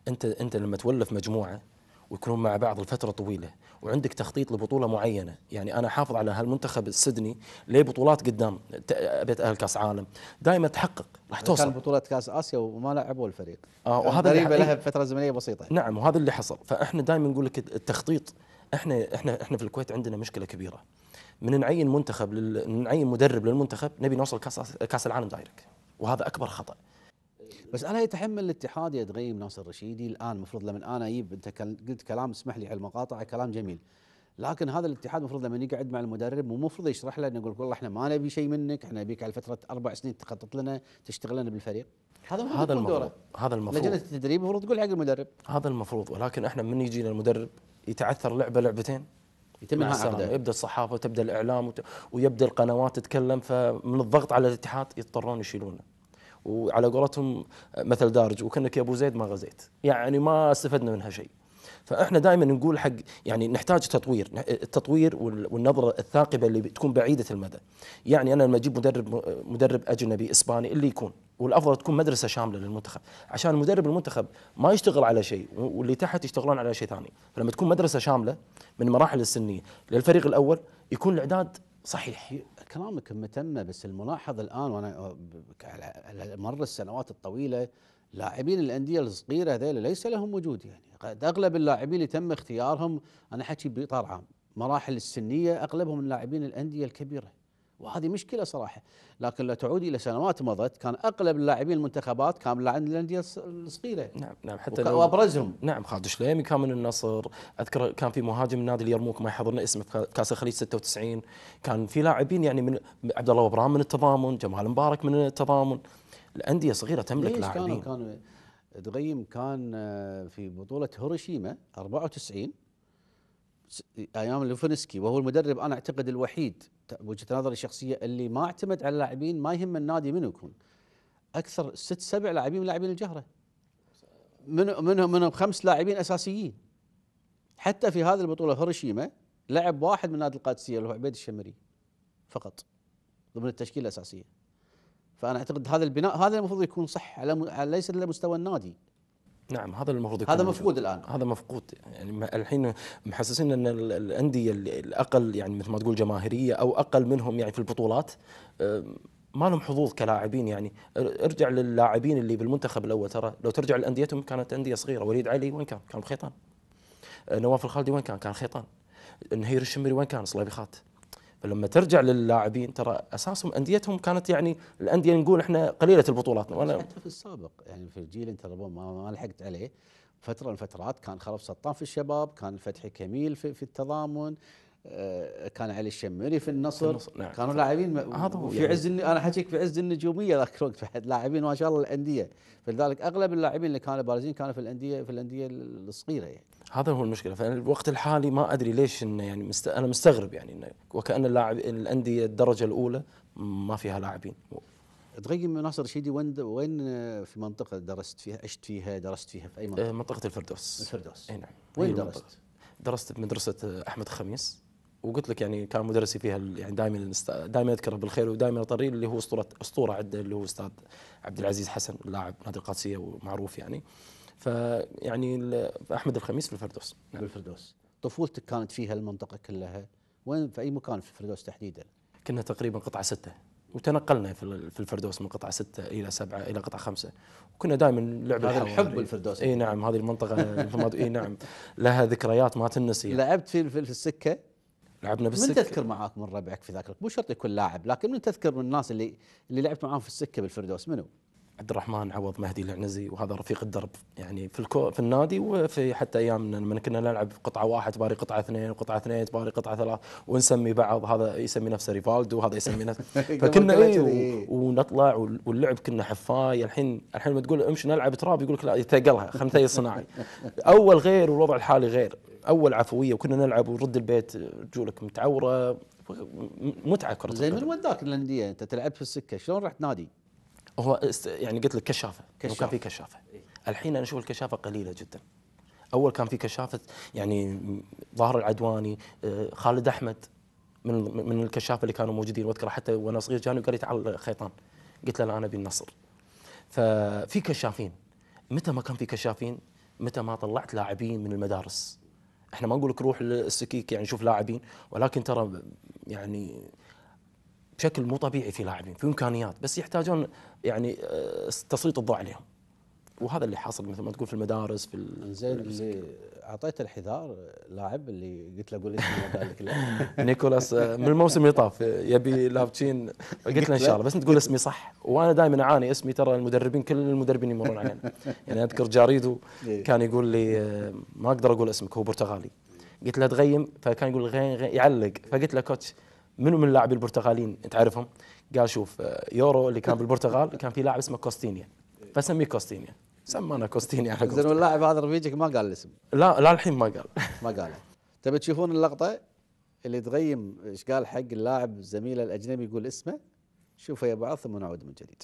انت انت لما تولف مجموعه ويكونون مع بعض لفتره طويله وعندك تخطيط لبطوله معينه يعني انا حافظ على هالمنتخب السدني ليه بطولات قدام ابي اتاهل كاس عالم دائما تحقق راح توصل كان بطوله كاس اسيا وما لعبوا الفريق اه وهذا يعني غريبه لها بفتره زمنيه بسيطه نعم وهذا اللي حصل فاحنا دائما نقول لك التخطيط احنا احنا احنا في الكويت عندنا مشكله كبيره من نعين منتخب لل... نعين مدرب للمنتخب نبي نوصل كاس كاس العالم دايركت وهذا اكبر خطا بس الا يتحمل الاتحاد يا دغيم ناصر الرشيدي الان المفروض لما انا اجيب انت قلت كلام اسمح لي على المقاطعه كلام جميل لكن هذا الاتحاد المفروض لما يقعد مع المدرب مو المفروض يشرح له انه يقول والله احنا ما نبي شيء منك احنا نبيك على فتره اربع سنين تخطط لنا تشتغل لنا بالفريق هذا هذا المفروض هذا المفروض لجنه التدريب المفروض تقول حق المدرب هذا المفروض ولكن احنا من يجينا المدرب يتعثر لعبه لعبتين يتم انهاء عقده يبدا الصحافه وتبدا الاعلام وت... ويبدا القنوات تتكلم فمن الضغط على الاتحاد يضطرون يشيلونه وعلى قولتهم مثل دارج وكانك يا ابو زيد ما غزيت يعني ما استفدنا منها شيء فاحنا دائما نقول حق يعني نحتاج تطوير التطوير والنظره الثاقبه اللي تكون بعيده المدى يعني انا لما اجيب مدرب مدرب اجنبي اسباني اللي يكون والافضل تكون مدرسه شامله للمنتخب عشان مدرب المنتخب ما يشتغل على شيء واللي تحت يشتغلون على شيء ثاني فلما تكون مدرسه شامله من مراحل السنيه للفريق الاول يكون الاعداد صحيح كلامك متم بس الملاحظ الان وانا على مر السنوات الطويله لاعبين الانديه الصغيره هذول ليس لهم وجود يعني اغلب اللاعبين اللي تم اختيارهم انا حكي باطار عام مراحل السنيه اغلبهم من لاعبين الانديه الكبيره وهذه مشكله صراحه لكن لو تعود الى سنوات مضت كان اغلب اللاعبين المنتخبات كان لاعبين الانديه الصغيره نعم نعم حتى وابرزهم نعم خالد شليمي كان من النصر اذكر كان في مهاجم نادي اليرموك ما يحضرنا اسمه في كاس الخليج 96 كان في لاعبين يعني من عبد الله وبرام من التضامن جمال مبارك من التضامن الانديه صغيره تملك لاعبين كانوا كانوا دغيم كان آه، في بطوله هيروشيما 94 ايام لوفنسكي وهو المدرب انا اعتقد الوحيد بوجهه نظري الشخصيه اللي ما اعتمد على اللاعبين ما يهم النادي منو يكون اكثر ست سبع لاعبين من لاعبين الجهره من منهم منهم خمس لاعبين اساسيين حتى في هذه البطوله هيروشيما لعب واحد من نادي القادسيه اللي هو عبيد الشمري فقط ضمن التشكيله الاساسيه فانا اعتقد هذا البناء هذا المفروض يكون صح على ليس على مستوى النادي نعم هذا المفروض يكون هذا مفقود الان هذا مفقود يعني الحين محسسين ان الانديه الاقل يعني مثل ما تقول جماهيريه او اقل منهم يعني في البطولات آه، ما لهم حظوظ كلاعبين يعني ارجع للاعبين اللي بالمنتخب الاول ترى لو ترجع لانديتهم كانت انديه صغيره وليد علي وين كان؟ كان بخيطان آه، نواف الخالدي وين كان؟ كان خيطان نهير الشمري وين كان؟ صليبي خات فلما ترجع للاعبين ترى اساسهم انديتهم كانت يعني الانديه نقول احنا قليله البطولات وانا حتى في السابق يعني في الجيل انت ما لحقت عليه فتره من الفترات كان خلف سلطان في الشباب كان فتحي كميل في, في التضامن آه، كان علي الشمري في النصر, النصر. نعم. كانوا لاعبين في عز انا حكيك في عز النجوميه ذاك الوقت فحد لاعبين ما شاء الله الانديه فلذلك اغلب اللاعبين اللي كانوا بارزين كانوا في الانديه في الانديه الصغيره يعني هذا هو المشكله فانا الوقت الحالي ما ادري ليش انه يعني مست... انا مستغرب يعني انه وكان اللاعب الانديه الدرجه الاولى ما فيها لاعبين تقيم ناصر رشيدي وين وين في منطقه درست فيها عشت فيها درست فيها في اي منطقه؟ آه، منطقه الفردوس الفردوس اي نعم وين درست؟ درست بمدرسه احمد خميس وقلت لك يعني كان مدرسي فيها يعني دائما دائما اذكره بالخير ودائما اطريه اللي هو اسطوره اسطوره عنده اللي هو استاذ عبد العزيز حسن لاعب نادي القادسيه ومعروف يعني فيعني احمد الخميس في الفردوس نعم. بالفردوس طفولتك كانت في هالمنطقه كلها وين في اي مكان في الفردوس تحديدا كنا تقريبا قطعه سته وتنقلنا في الفردوس من قطعه سته الى سبعه الى قطعه خمسه وكنا دائما لعب هذا الحب الفردوس اي نعم هذه المنطقه اي نعم <laughs> لها ذكريات ما تنسي لعبت في السكه لعبنا بالسكه من تذكر معاك من ربعك في ذاك مو شرط يكون لاعب لكن من تذكر من الناس اللي اللي لعبت معاهم في السكه بالفردوس منو؟ عبد الرحمن عوض مهدي العنزي وهذا رفيق الدرب يعني في الكو في النادي وفي حتى ايامنا لما كنا نلعب قطعه واحد تباري قطعه اثنين وقطعه اثنين تباري قطعه ثلاث ونسمي بعض هذا يسمي نفسه ريفالدو وهذا يسمي نفسه <laughs> فكنا اي إيه. ونطلع واللعب كنا حفاي الحين الحين لما تقول امشي نلعب تراب يقول لك لا ثقلها خلينا نثيل صناعي <laughs> اول غير والوضع الحالي غير اول عفويه وكنا نلعب ورد البيت رجولك متعوره متعه كره زين من وداك الانديه انت تلعب في السكه شلون رحت نادي؟ هو است... يعني قلت لك كشافه كشافة. كان في كشافه الحين انا اشوف الكشافه قليله جدا اول كان في كشافه يعني ظاهر العدواني آه، خالد احمد من من الكشافه اللي كانوا موجودين واذكر حتى وانا صغير جاني قال لي تعال خيطان قلت له انا ابي النصر ففي كشافين متى ما كان في كشافين متى ما طلعت لاعبين من المدارس احنا ما نقول لك روح للسكيك يعني شوف لاعبين ولكن ترى يعني بشكل مو طبيعي في لاعبين في امكانيات بس يحتاجون يعني آه، تسليط الضوء عليهم وهذا اللي حاصل مثل ما تقول في المدارس في زين اللي اعطيت الحذار لاعب اللي قلت له قول اسمي <laughs> نيكولاس آه، من الموسم اللي طاف آه، يبي لابتشين <laughs> قلت له ان شاء الله بس انت تقول اسمي صح وانا دائما اعاني اسمي ترى المدربين كل المدربين يمرون علينا <laughs> يعني اذكر جاريدو إيه. كان يقول لي ما اقدر اقول اسمك هو برتغالي قلت له تغيم فكان يقول غين غين يعلق فقلت له كوتش منو من اللاعبين البرتغاليين تعرفهم؟ قال شوف آه، يورو اللي كان بالبرتغال كان في لاعب اسمه كوستينيا فسميه كوستينيا سمانا كوستينيا على زين واللاعب هذا رفيجك ما قال الاسم لا لا الحين ما قال <laughs> ما قال تبي تشوفون اللقطه اللي تغيم ايش قال حق اللاعب زميله الاجنبي يقول اسمه شوفه يا بعض ثم نعود من جديد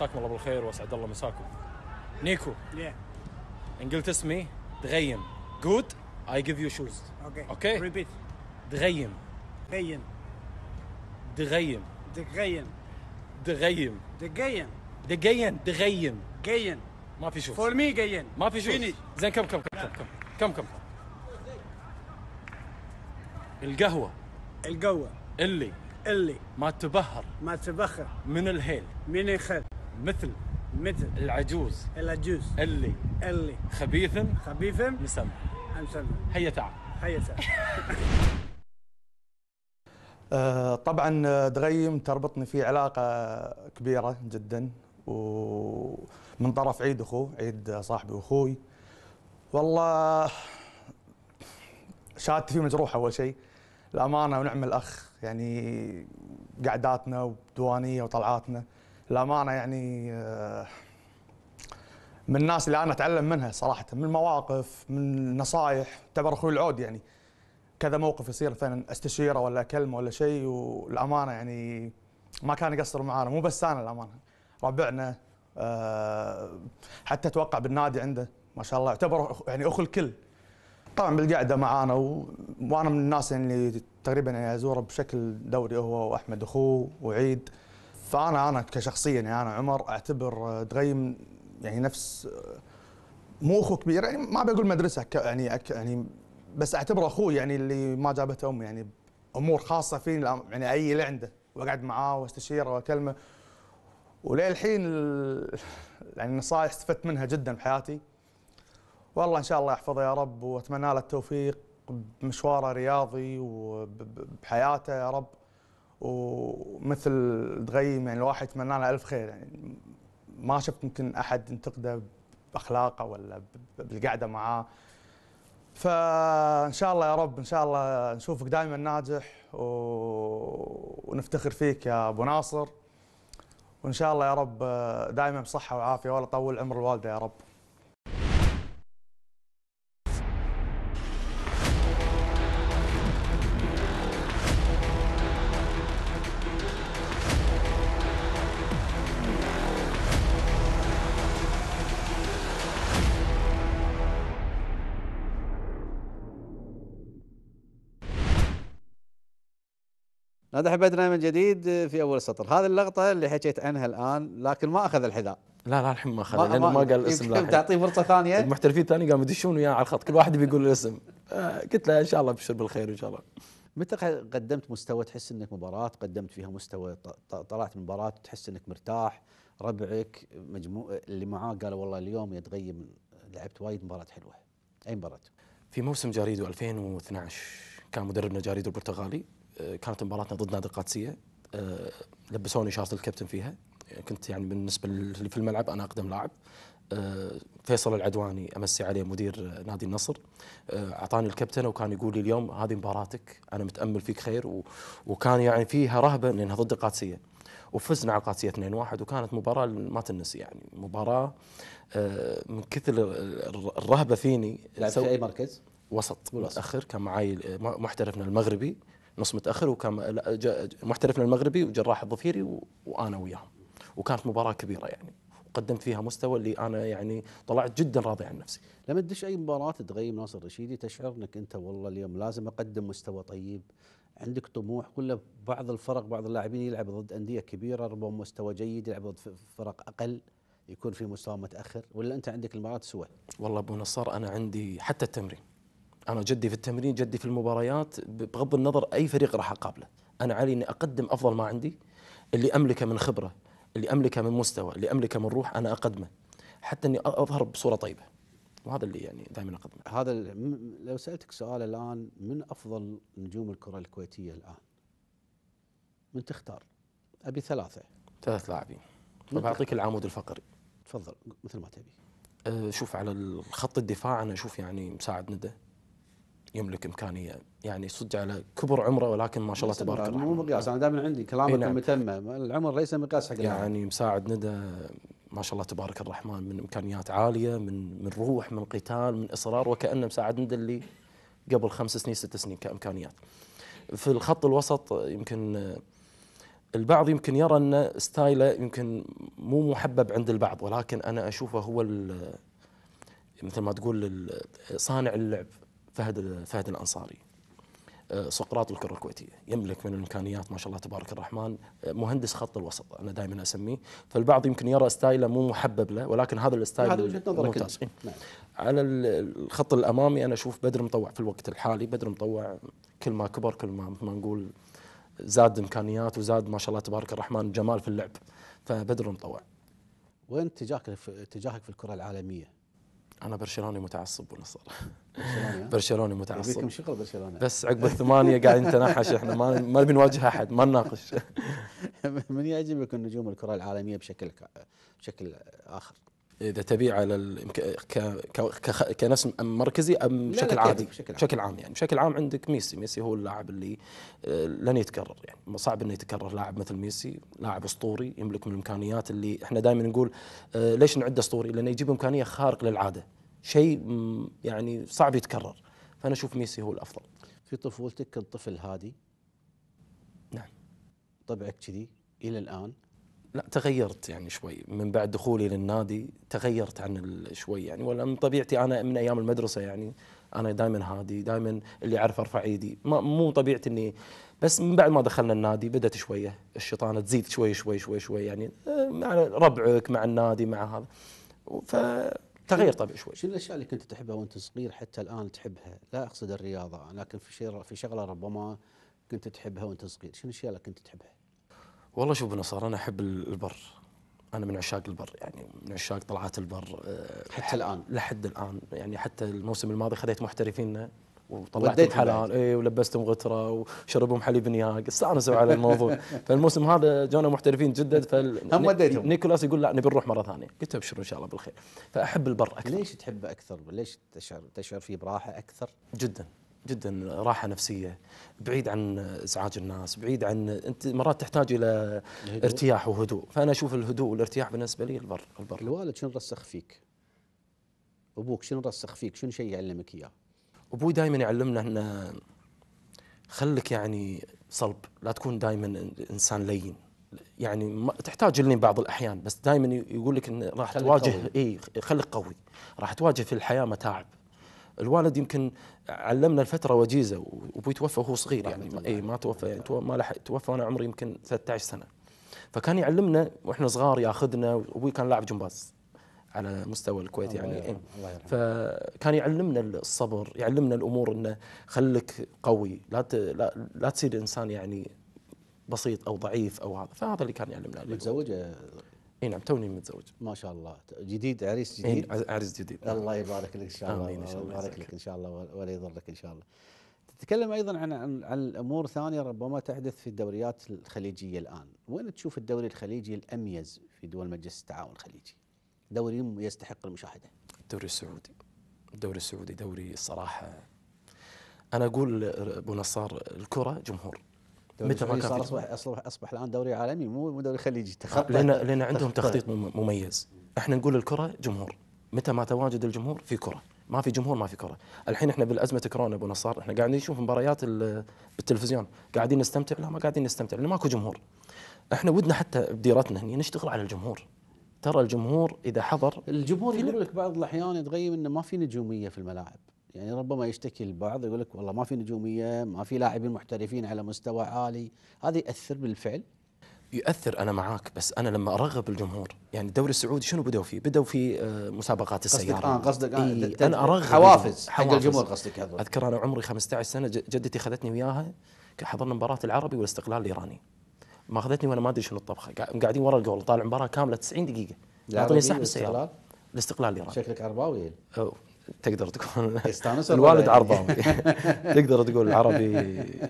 مساكم الله بالخير واسعد الله مساكم نيكو ان قلت اسمي تغيم جود اي جيف يو شوز اوكي اوكي ريبيت تغيم تغيم تغيم تغيم تغيم تغيم تغيم تغيم جين ما في شوز فور مي جين ما في شوز زين كم كم كم كم كم كم كم القهوه القهوه اللي اللي ما تبهر ما تبخر من الهيل من الخيل مثل مثل العجوز العجوز اللي اللي خبيثا خبيثا مسمى مسمى هيا تعال هيا تعال <laughs> آه، طبعا آه، دغيم تربطني فيه علاقة كبيرة جدا ومن طرف عيد أخوه عيد صاحبي وأخوي والله شهادتي فيه مجروح أول شيء الأمانة ونعم الأخ يعني قعداتنا ودوانية وطلعاتنا للامانه يعني آه، من الناس اللي انا اتعلم منها صراحه من المواقف من النصائح تعتبر اخوي العود يعني كذا موقف يصير مثلا استشيره ولا اكلمه ولا شيء والامانه يعني ما كان يقصر معانا مو بس انا الامانه ربعنا آه، حتى توقع بالنادي عنده ما شاء الله يعتبر يعني اخو الكل طبعا بالقعده معانا وانا من الناس يعني اللي تقريبا يعني ازوره بشكل دوري هو واحمد اخوه وعيد فانا انا كشخصيا يعني انا عمر اعتبر آه، دغيم يعني نفس آه، مو اخو كبير يعني ما بقول مدرسه يعني يعني بس اعتبره اخوي يعني اللي ما جابته امي يعني امور خاصه فيني يعني اي اللي عنده واقعد معاه واستشيره واكلمه وللحين <laughs> يعني النصائح استفدت منها جدا بحياتي والله ان شاء الله يحفظه يا رب واتمنى له التوفيق بمشواره رياضي وبحياته يا رب ومثل دغيم يعني الواحد يتمنى له الف خير يعني ما شفت يمكن احد ينتقده باخلاقه ولا بالقعده معاه فان شاء الله يا رب ان شاء الله نشوفك دائما ناجح و... ونفتخر فيك يا ابو ناصر وان شاء الله يا رب دائما بصحه وعافيه ولا طول عمر الوالده يا رب نادح بدرنا من جديد في اول السطر هذه اللقطه اللي حكيت عنها الان لكن ما اخذ الحذاء لا لا الحين ما اخذ لانه ما, قال الاسم لا تعطيه فرصه ثانيه المحترفين الثاني قاموا يدشون وياه على الخط كل واحد بيقول الاسم آه، قلت له ان شاء الله بشر بالخير ان شاء الله متى قدمت مستوى تحس انك مباراه قدمت فيها مستوى طلعت من مباراه تحس انك مرتاح ربعك مجموع اللي معاك قالوا والله اليوم يتغيب لعبت وايد مباراه حلوه اي مباراه في موسم جاريدو 2012 كان مدربنا جاريدو البرتغالي كانت مباراتنا ضد نادي القادسيه آه، لبسوني شارة الكابتن فيها كنت يعني بالنسبه اللي في الملعب انا اقدم لاعب آه، فيصل العدواني امسي عليه مدير نادي النصر آه، اعطاني الكابتن وكان يقول لي اليوم هذه مباراتك انا متامل فيك خير وكان يعني فيها رهبه لانها ضد القادسيه وفزنا على القادسيه 2-1 وكانت مباراه ما تنسي يعني مباراه من كثر الرهبه فيني لعبت في اي مركز؟ وسط متاخر كان معي محترفنا المغربي نص متاخر وكان محترفنا المغربي وجراح الظفيري وانا وياهم وكانت مباراه كبيره يعني وقدمت فيها مستوى اللي انا يعني طلعت جدا راضي عن نفسي. لما تدش اي مباراه تغيب ناصر رشيدي تشعر انك انت والله اليوم لازم اقدم مستوى طيب، عندك طموح ولا بعض الفرق بعض اللاعبين يلعب ضد انديه كبيره ربما مستوى جيد يلعب ضد فرق اقل يكون في مستوى متاخر ولا انت عندك المباراه سوى؟ والله ابو نصر انا عندي حتى التمرين انا جدي في التمرين جدي في المباريات بغض النظر اي فريق راح اقابله انا علي اني اقدم افضل ما عندي اللي املكه من خبره اللي املكه من مستوى اللي املكه من روح انا اقدمه حتى اني اظهر بصوره طيبه وهذا اللي يعني دائما اقدمه هذا لو سالتك سؤال الان من افضل نجوم الكره الكويتيه الان من تختار ابي ثلاثه ثلاث لاعبين بعطيك طيب، العمود الفقري تفضل مثل ما تبي أه، شوف على الخط الدفاع انا اشوف يعني مساعد نده يملك امكانيه يعني صدق على كبر عمره ولكن ما شاء الله تبارك الله مو مقياس انا دائما عندي كلامك نعم. متمم العمر ليس مقياس حق يعني مساعد ندى ما شاء الله تبارك الرحمن من امكانيات عاليه من من روح من قتال من اصرار وكانه مساعد ندى اللي قبل خمس سنين ست سنين كامكانيات في الخط الوسط يمكن البعض يمكن يرى ان ستايله يمكن مو محبب عند البعض ولكن انا اشوفه هو مثل ما تقول صانع اللعب فهد فهد الانصاري أه، سقراط الكره الكويتيه يملك من الامكانيات ما شاء الله تبارك الرحمن أه، مهندس خط الوسط انا دائما اسميه فالبعض يمكن يرى ستايله مو محبب له ولكن هذا الستايل هذا وجهه نظرك إيه. نعم. على الخط الامامي انا اشوف بدر مطوع في الوقت الحالي بدر مطوع كل ما كبر كل ما مثل ما نقول زاد امكانيات وزاد ما شاء الله تبارك الرحمن جمال في اللعب فبدر مطوع وين اتجاهك اتجاهك في الكره العالميه؟ انا برشلوني متعصب ونصر برشلوني, متعصب يبيكم شغل برشلونه بس عقب الثمانيه قاعدين نتناحش احنا ما ما نبي نواجه احد ما نناقش <laughs> من يعجبك النجوم الكره العالميه بشكل بشكل اخر؟ اذا تبي على ال... ك... ك... مركزي ام بشكل عادي بشكل عام. بشكل عام يعني بشكل عام عندك ميسي ميسي هو اللاعب اللي آه، لن يتكرر يعني صعب انه يتكرر لاعب مثل ميسي لاعب اسطوري يملك من الامكانيات اللي احنا دائما نقول آه، ليش نعد اسطوري لانه يجيب امكانيه خارق للعاده شيء يعني صعب يتكرر فانا اشوف ميسي هو الافضل في طفولتك كنت طفل هادي نعم طبعك كذي الى الان لا تغيرت يعني شوي من بعد دخولي للنادي تغيرت عن شوي يعني ولا من طبيعتي انا من ايام المدرسه يعني انا دائما هادي دائما اللي اعرف ارفع ايدي مو طبيعتي اني بس من بعد ما دخلنا النادي بدات شويه الشيطانه تزيد شوي شوي شوي شوي يعني آه، مع ربعك مع النادي مع هذا ف تغير طبعا شوي شنو الاشياء اللي كنت تحبها وانت صغير حتى الان تحبها لا اقصد الرياضه لكن في شيء في شغله ربما كنت تحبها وانت صغير شنو الاشياء اللي كنت تحبها والله شوف نصر انا احب البر انا من عشاق البر يعني من عشاق طلعات البر آه، حتى الان لحد الان يعني حتى الموسم الماضي خذيت محترفين وطلعت حلال اي ولبستهم غتره وشربهم حليب نياق استانسوا على الموضوع <laughs> فالموسم هذا جونا محترفين جدد فال هم وديتهم نيكولاس يقول لا نبي نروح مره ثانيه قلت ابشر ان شاء الله بالخير فاحب البر اكثر ليش تحبه اكثر ليش تشعر تشعر فيه براحه اكثر جدا جدا راحه نفسيه بعيد عن ازعاج الناس بعيد عن انت مرات تحتاج الى الهدوء. ارتياح وهدوء فانا اشوف الهدوء والارتياح بالنسبه لي البر البر الوالد شنو رسخ فيك ابوك شنو رسخ فيك شنو شيء علمك اياه ابوي دائما يعلمنا ان خلك يعني صلب لا تكون دائما انسان لين يعني تحتاج لين بعض الاحيان بس دائما يقول لك ان راح تواجه اي خلك قوي راح تواجه في الحياه متاعب الوالد يمكن علمنا الفتره وجيزه وابوي توفى وهو صغير يعني اي ما توفى يعني ما توفى وانا عمري يمكن 13 سنه فكان يعلمنا واحنا صغار ياخذنا وابوي كان لاعب جمباز على مستوى الكويت يعني إيه. الله يرحمه. فكان يعلمنا الصبر يعلمنا الامور انه خلك قوي لا لا, تصير انسان يعني بسيط او ضعيف او هذا فهذا اللي كان يعلمنا متزوج اي نعم توني متزوج ما شاء الله جديد عريس جديد عريس جديد الله يبارك لك ان شاء الله امين ان شاء الله يبارك لك ان شاء الله ولا يضرك ان شاء الله تتكلم ايضا عن عن, عن امور ثانيه ربما تحدث في الدوريات الخليجيه الان وين تشوف الدوري الخليجي الاميز في دول مجلس التعاون الخليجي دوري يستحق المشاهده الدوري السعودي الدوري السعودي دوري الصراحه انا اقول ابو نصار الكره جمهور متى ما كان اصبح اصبح اصبح الان دوري عالمي مو دوري خليجي تخطط آه، لان لان عندهم تخطيط مميز احنا نقول الكره جمهور متى ما تواجد الجمهور في كره ما في جمهور ما في كره الحين احنا بالازمه كورونا ابو نصار احنا قاعدين نشوف مباريات بالتلفزيون قاعدين نستمتع لا ما قاعدين نستمتع لان ماكو جمهور احنا ودنا حتى بديرتنا هنا نشتغل على الجمهور ترى الجمهور اذا حضر الجمهور يقول لك بعض الاحيان يتغيب انه ما في نجوميه في الملاعب يعني ربما يشتكي البعض يقول لك والله ما في نجوميه ما في لاعبين محترفين على مستوى عالي هذا ياثر بالفعل يؤثر انا معاك بس انا لما ارغب الجمهور يعني الدوري السعودي شنو بدوا فيه؟ بدوا في آه، مسابقات السيارات قصدك اه قصدك آه إيه انا ارغب حوافز حق الجمهور قصدك اذكر انا عمري 15 سنه جدتي اخذتني وياها حضرنا مباراه العربي والاستقلال الايراني ماخذتني وانا ما ادري شنو الطبخه قاعدين ورا الجول طالع مباراه كامله 90 دقيقه اعطوني سحب السياره الاستقلال الايراني شكلك عرباوي تقدر تقول الوالد إيه؟ عرباوي <laughs> تقدر تقول العربي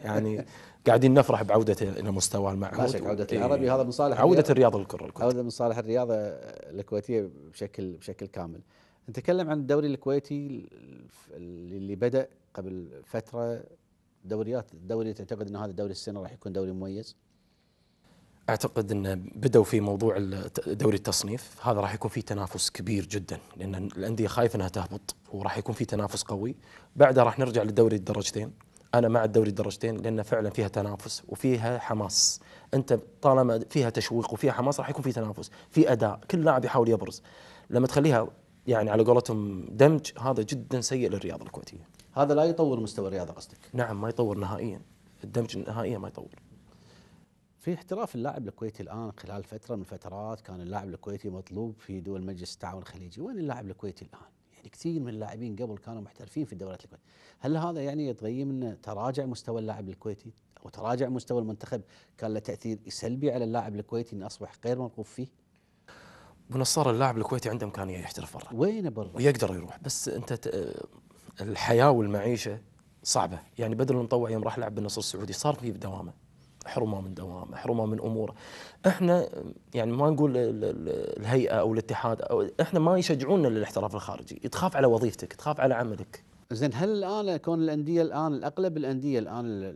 يعني قاعدين نفرح بعودته الى مستواه المعهود عوده إيه. العربي هذا من صالح عوده الرياضه الكره الكويتيه عوده من صالح الرياضه الكويتيه بشكل بشكل كامل نتكلم عن الدوري الكويتي اللي بدا قبل فتره دوريات الدوري تعتقد ان هذا الدوري السنه راح يكون دوري مميز اعتقد ان بدأوا في موضوع دوري التصنيف هذا راح يكون في تنافس كبير جدا لان الانديه خايفه انها تهبط وراح يكون في تنافس قوي بعدها راح نرجع للدوري الدرجتين انا مع الدوري الدرجتين لان فعلا فيها تنافس وفيها حماس انت طالما فيها تشويق وفيها حماس راح يكون في تنافس في اداء كل لاعب يحاول يبرز لما تخليها يعني على قولتهم دمج هذا جدا سيء للرياضه الكويتيه هذا لا يطور مستوى الرياضه قصدك نعم ما يطور نهائيا الدمج نهائيا ما يطور في احتراف اللاعب الكويتي الان خلال فتره من الفترات كان اللاعب الكويتي مطلوب في دول مجلس التعاون الخليجي، وين اللاعب الكويتي الان؟ يعني كثير من اللاعبين قبل كانوا محترفين في الدوريات الكويتيه، هل هذا يعني يتغير من تراجع مستوى اللاعب الكويتي او تراجع مستوى المنتخب كان له تاثير سلبي على اللاعب الكويتي انه اصبح غير مرغوب فيه؟ بنصار اللاعب الكويتي عنده امكانيه يحترف برا وين برا؟ ويقدر يروح بس انت الحياه والمعيشه صعبه، يعني بدل المطوع يوم راح لعب بالنصر السعودي صار في دوامه احرمه من دوامه احرمه من امور احنا يعني ما نقول الهيئه او الاتحاد أو احنا ما يشجعونا للاحتراف الخارجي تخاف على وظيفتك تخاف على عملك زين هل الان كون الانديه الان الاغلب الانديه الان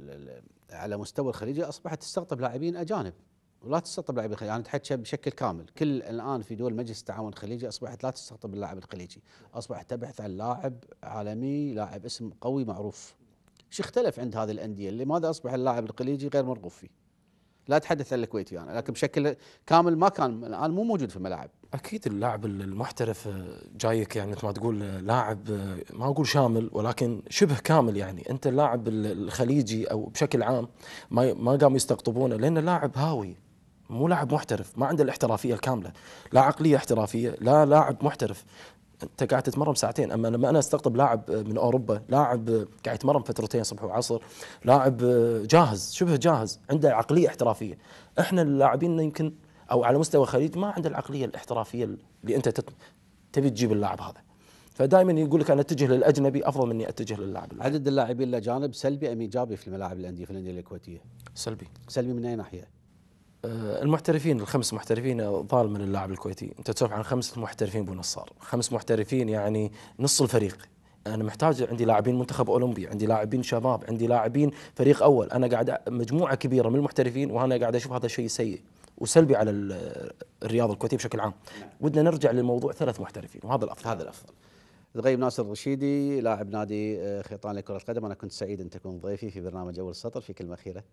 على مستوى الخليج اصبحت تستقطب لاعبين اجانب ولا تستقطب لاعبين خليجي انا اتحكى بشكل كامل كل الان في دول مجلس التعاون الخليجي اصبحت لا تستقطب اللاعب الخليجي اصبحت تبحث عن لاعب عالمي لاعب اسم قوي معروف شو اختلف عند هذه الانديه لماذا اصبح اللاعب الخليجي غير مرغوب فيه لا اتحدث عن الكويتي يعني لكن بشكل كامل ما كان الان مو موجود في الملاعب اكيد اللاعب المحترف جايك يعني مثل ما تقول لاعب ما اقول شامل ولكن شبه كامل يعني انت اللاعب الخليجي او بشكل عام ما ما قاموا يستقطبونه لان اللاعب هاوي مو لاعب محترف ما عنده الاحترافيه الكامله لا عقليه احترافيه لا لاعب محترف انت قاعد تتمرن ساعتين اما لما انا استقطب لاعب من اوروبا لاعب قاعد يتمرن فترتين صبح وعصر لاعب جاهز شبه جاهز عنده عقليه احترافيه احنا اللاعبين يمكن او على مستوى الخليج ما عنده العقليه الاحترافيه اللي انت تت... تبي تجيب اللاعب هذا فدائما يقول لك انا اتجه للاجنبي افضل من اني اتجه للاعب عدد اللاعبين الاجانب سلبي ام ايجابي في الملاعب الانديه في الانديه الكويتيه؟ سلبي سلبي من اي ناحيه؟ آه، المحترفين الخمس محترفين ضال من اللاعب الكويتي انت تسولف عن خمس محترفين بنصار خمس محترفين يعني نص الفريق انا محتاج عندي لاعبين منتخب اولمبي عندي لاعبين شباب عندي لاعبين فريق اول انا قاعد مجموعه كبيره من المحترفين وانا قاعد اشوف هذا الشيء سيء وسلبي على الرياضه الكويتيه بشكل عام نعم. ودنا نرجع للموضوع ثلاث محترفين وهذا الافضل هذا الافضل الغيب ناصر الرشيدي لاعب نادي آه، خيطان لكرة القدم أنا كنت سعيد أن تكون ضيفي في برنامج أول السطر في كلمة أخيرة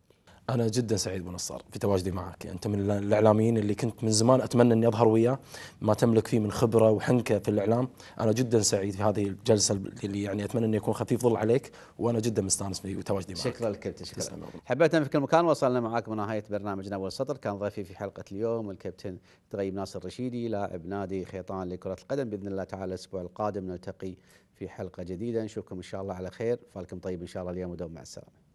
أنا جدا سعيد بنصار في تواجدي معك أنت من الإعلاميين اللي كنت من زمان أتمنى أني أظهر وياه ما تملك فيه من خبرة وحنكة في الإعلام أنا جدا سعيد في هذه الجلسة اللي يعني أتمنى أن يكون خفيف ظل عليك وأنا جدا مستانس في تواجدي معك شكرا لك شكرا حبيت في كل مكان وصلنا معاكم نهاية برنامجنا أول السطر كان ضيفي في حلقة اليوم الكابتن تغيب ناصر الرشيدي لاعب نادي خيطان لكرة القدم بإذن الله تعالى الأسبوع القادم نلتقي نلتقي في حلقه جديده نشوفكم ان شاء الله على خير فالكم طيب ان شاء الله اليوم ودوم مع السلامه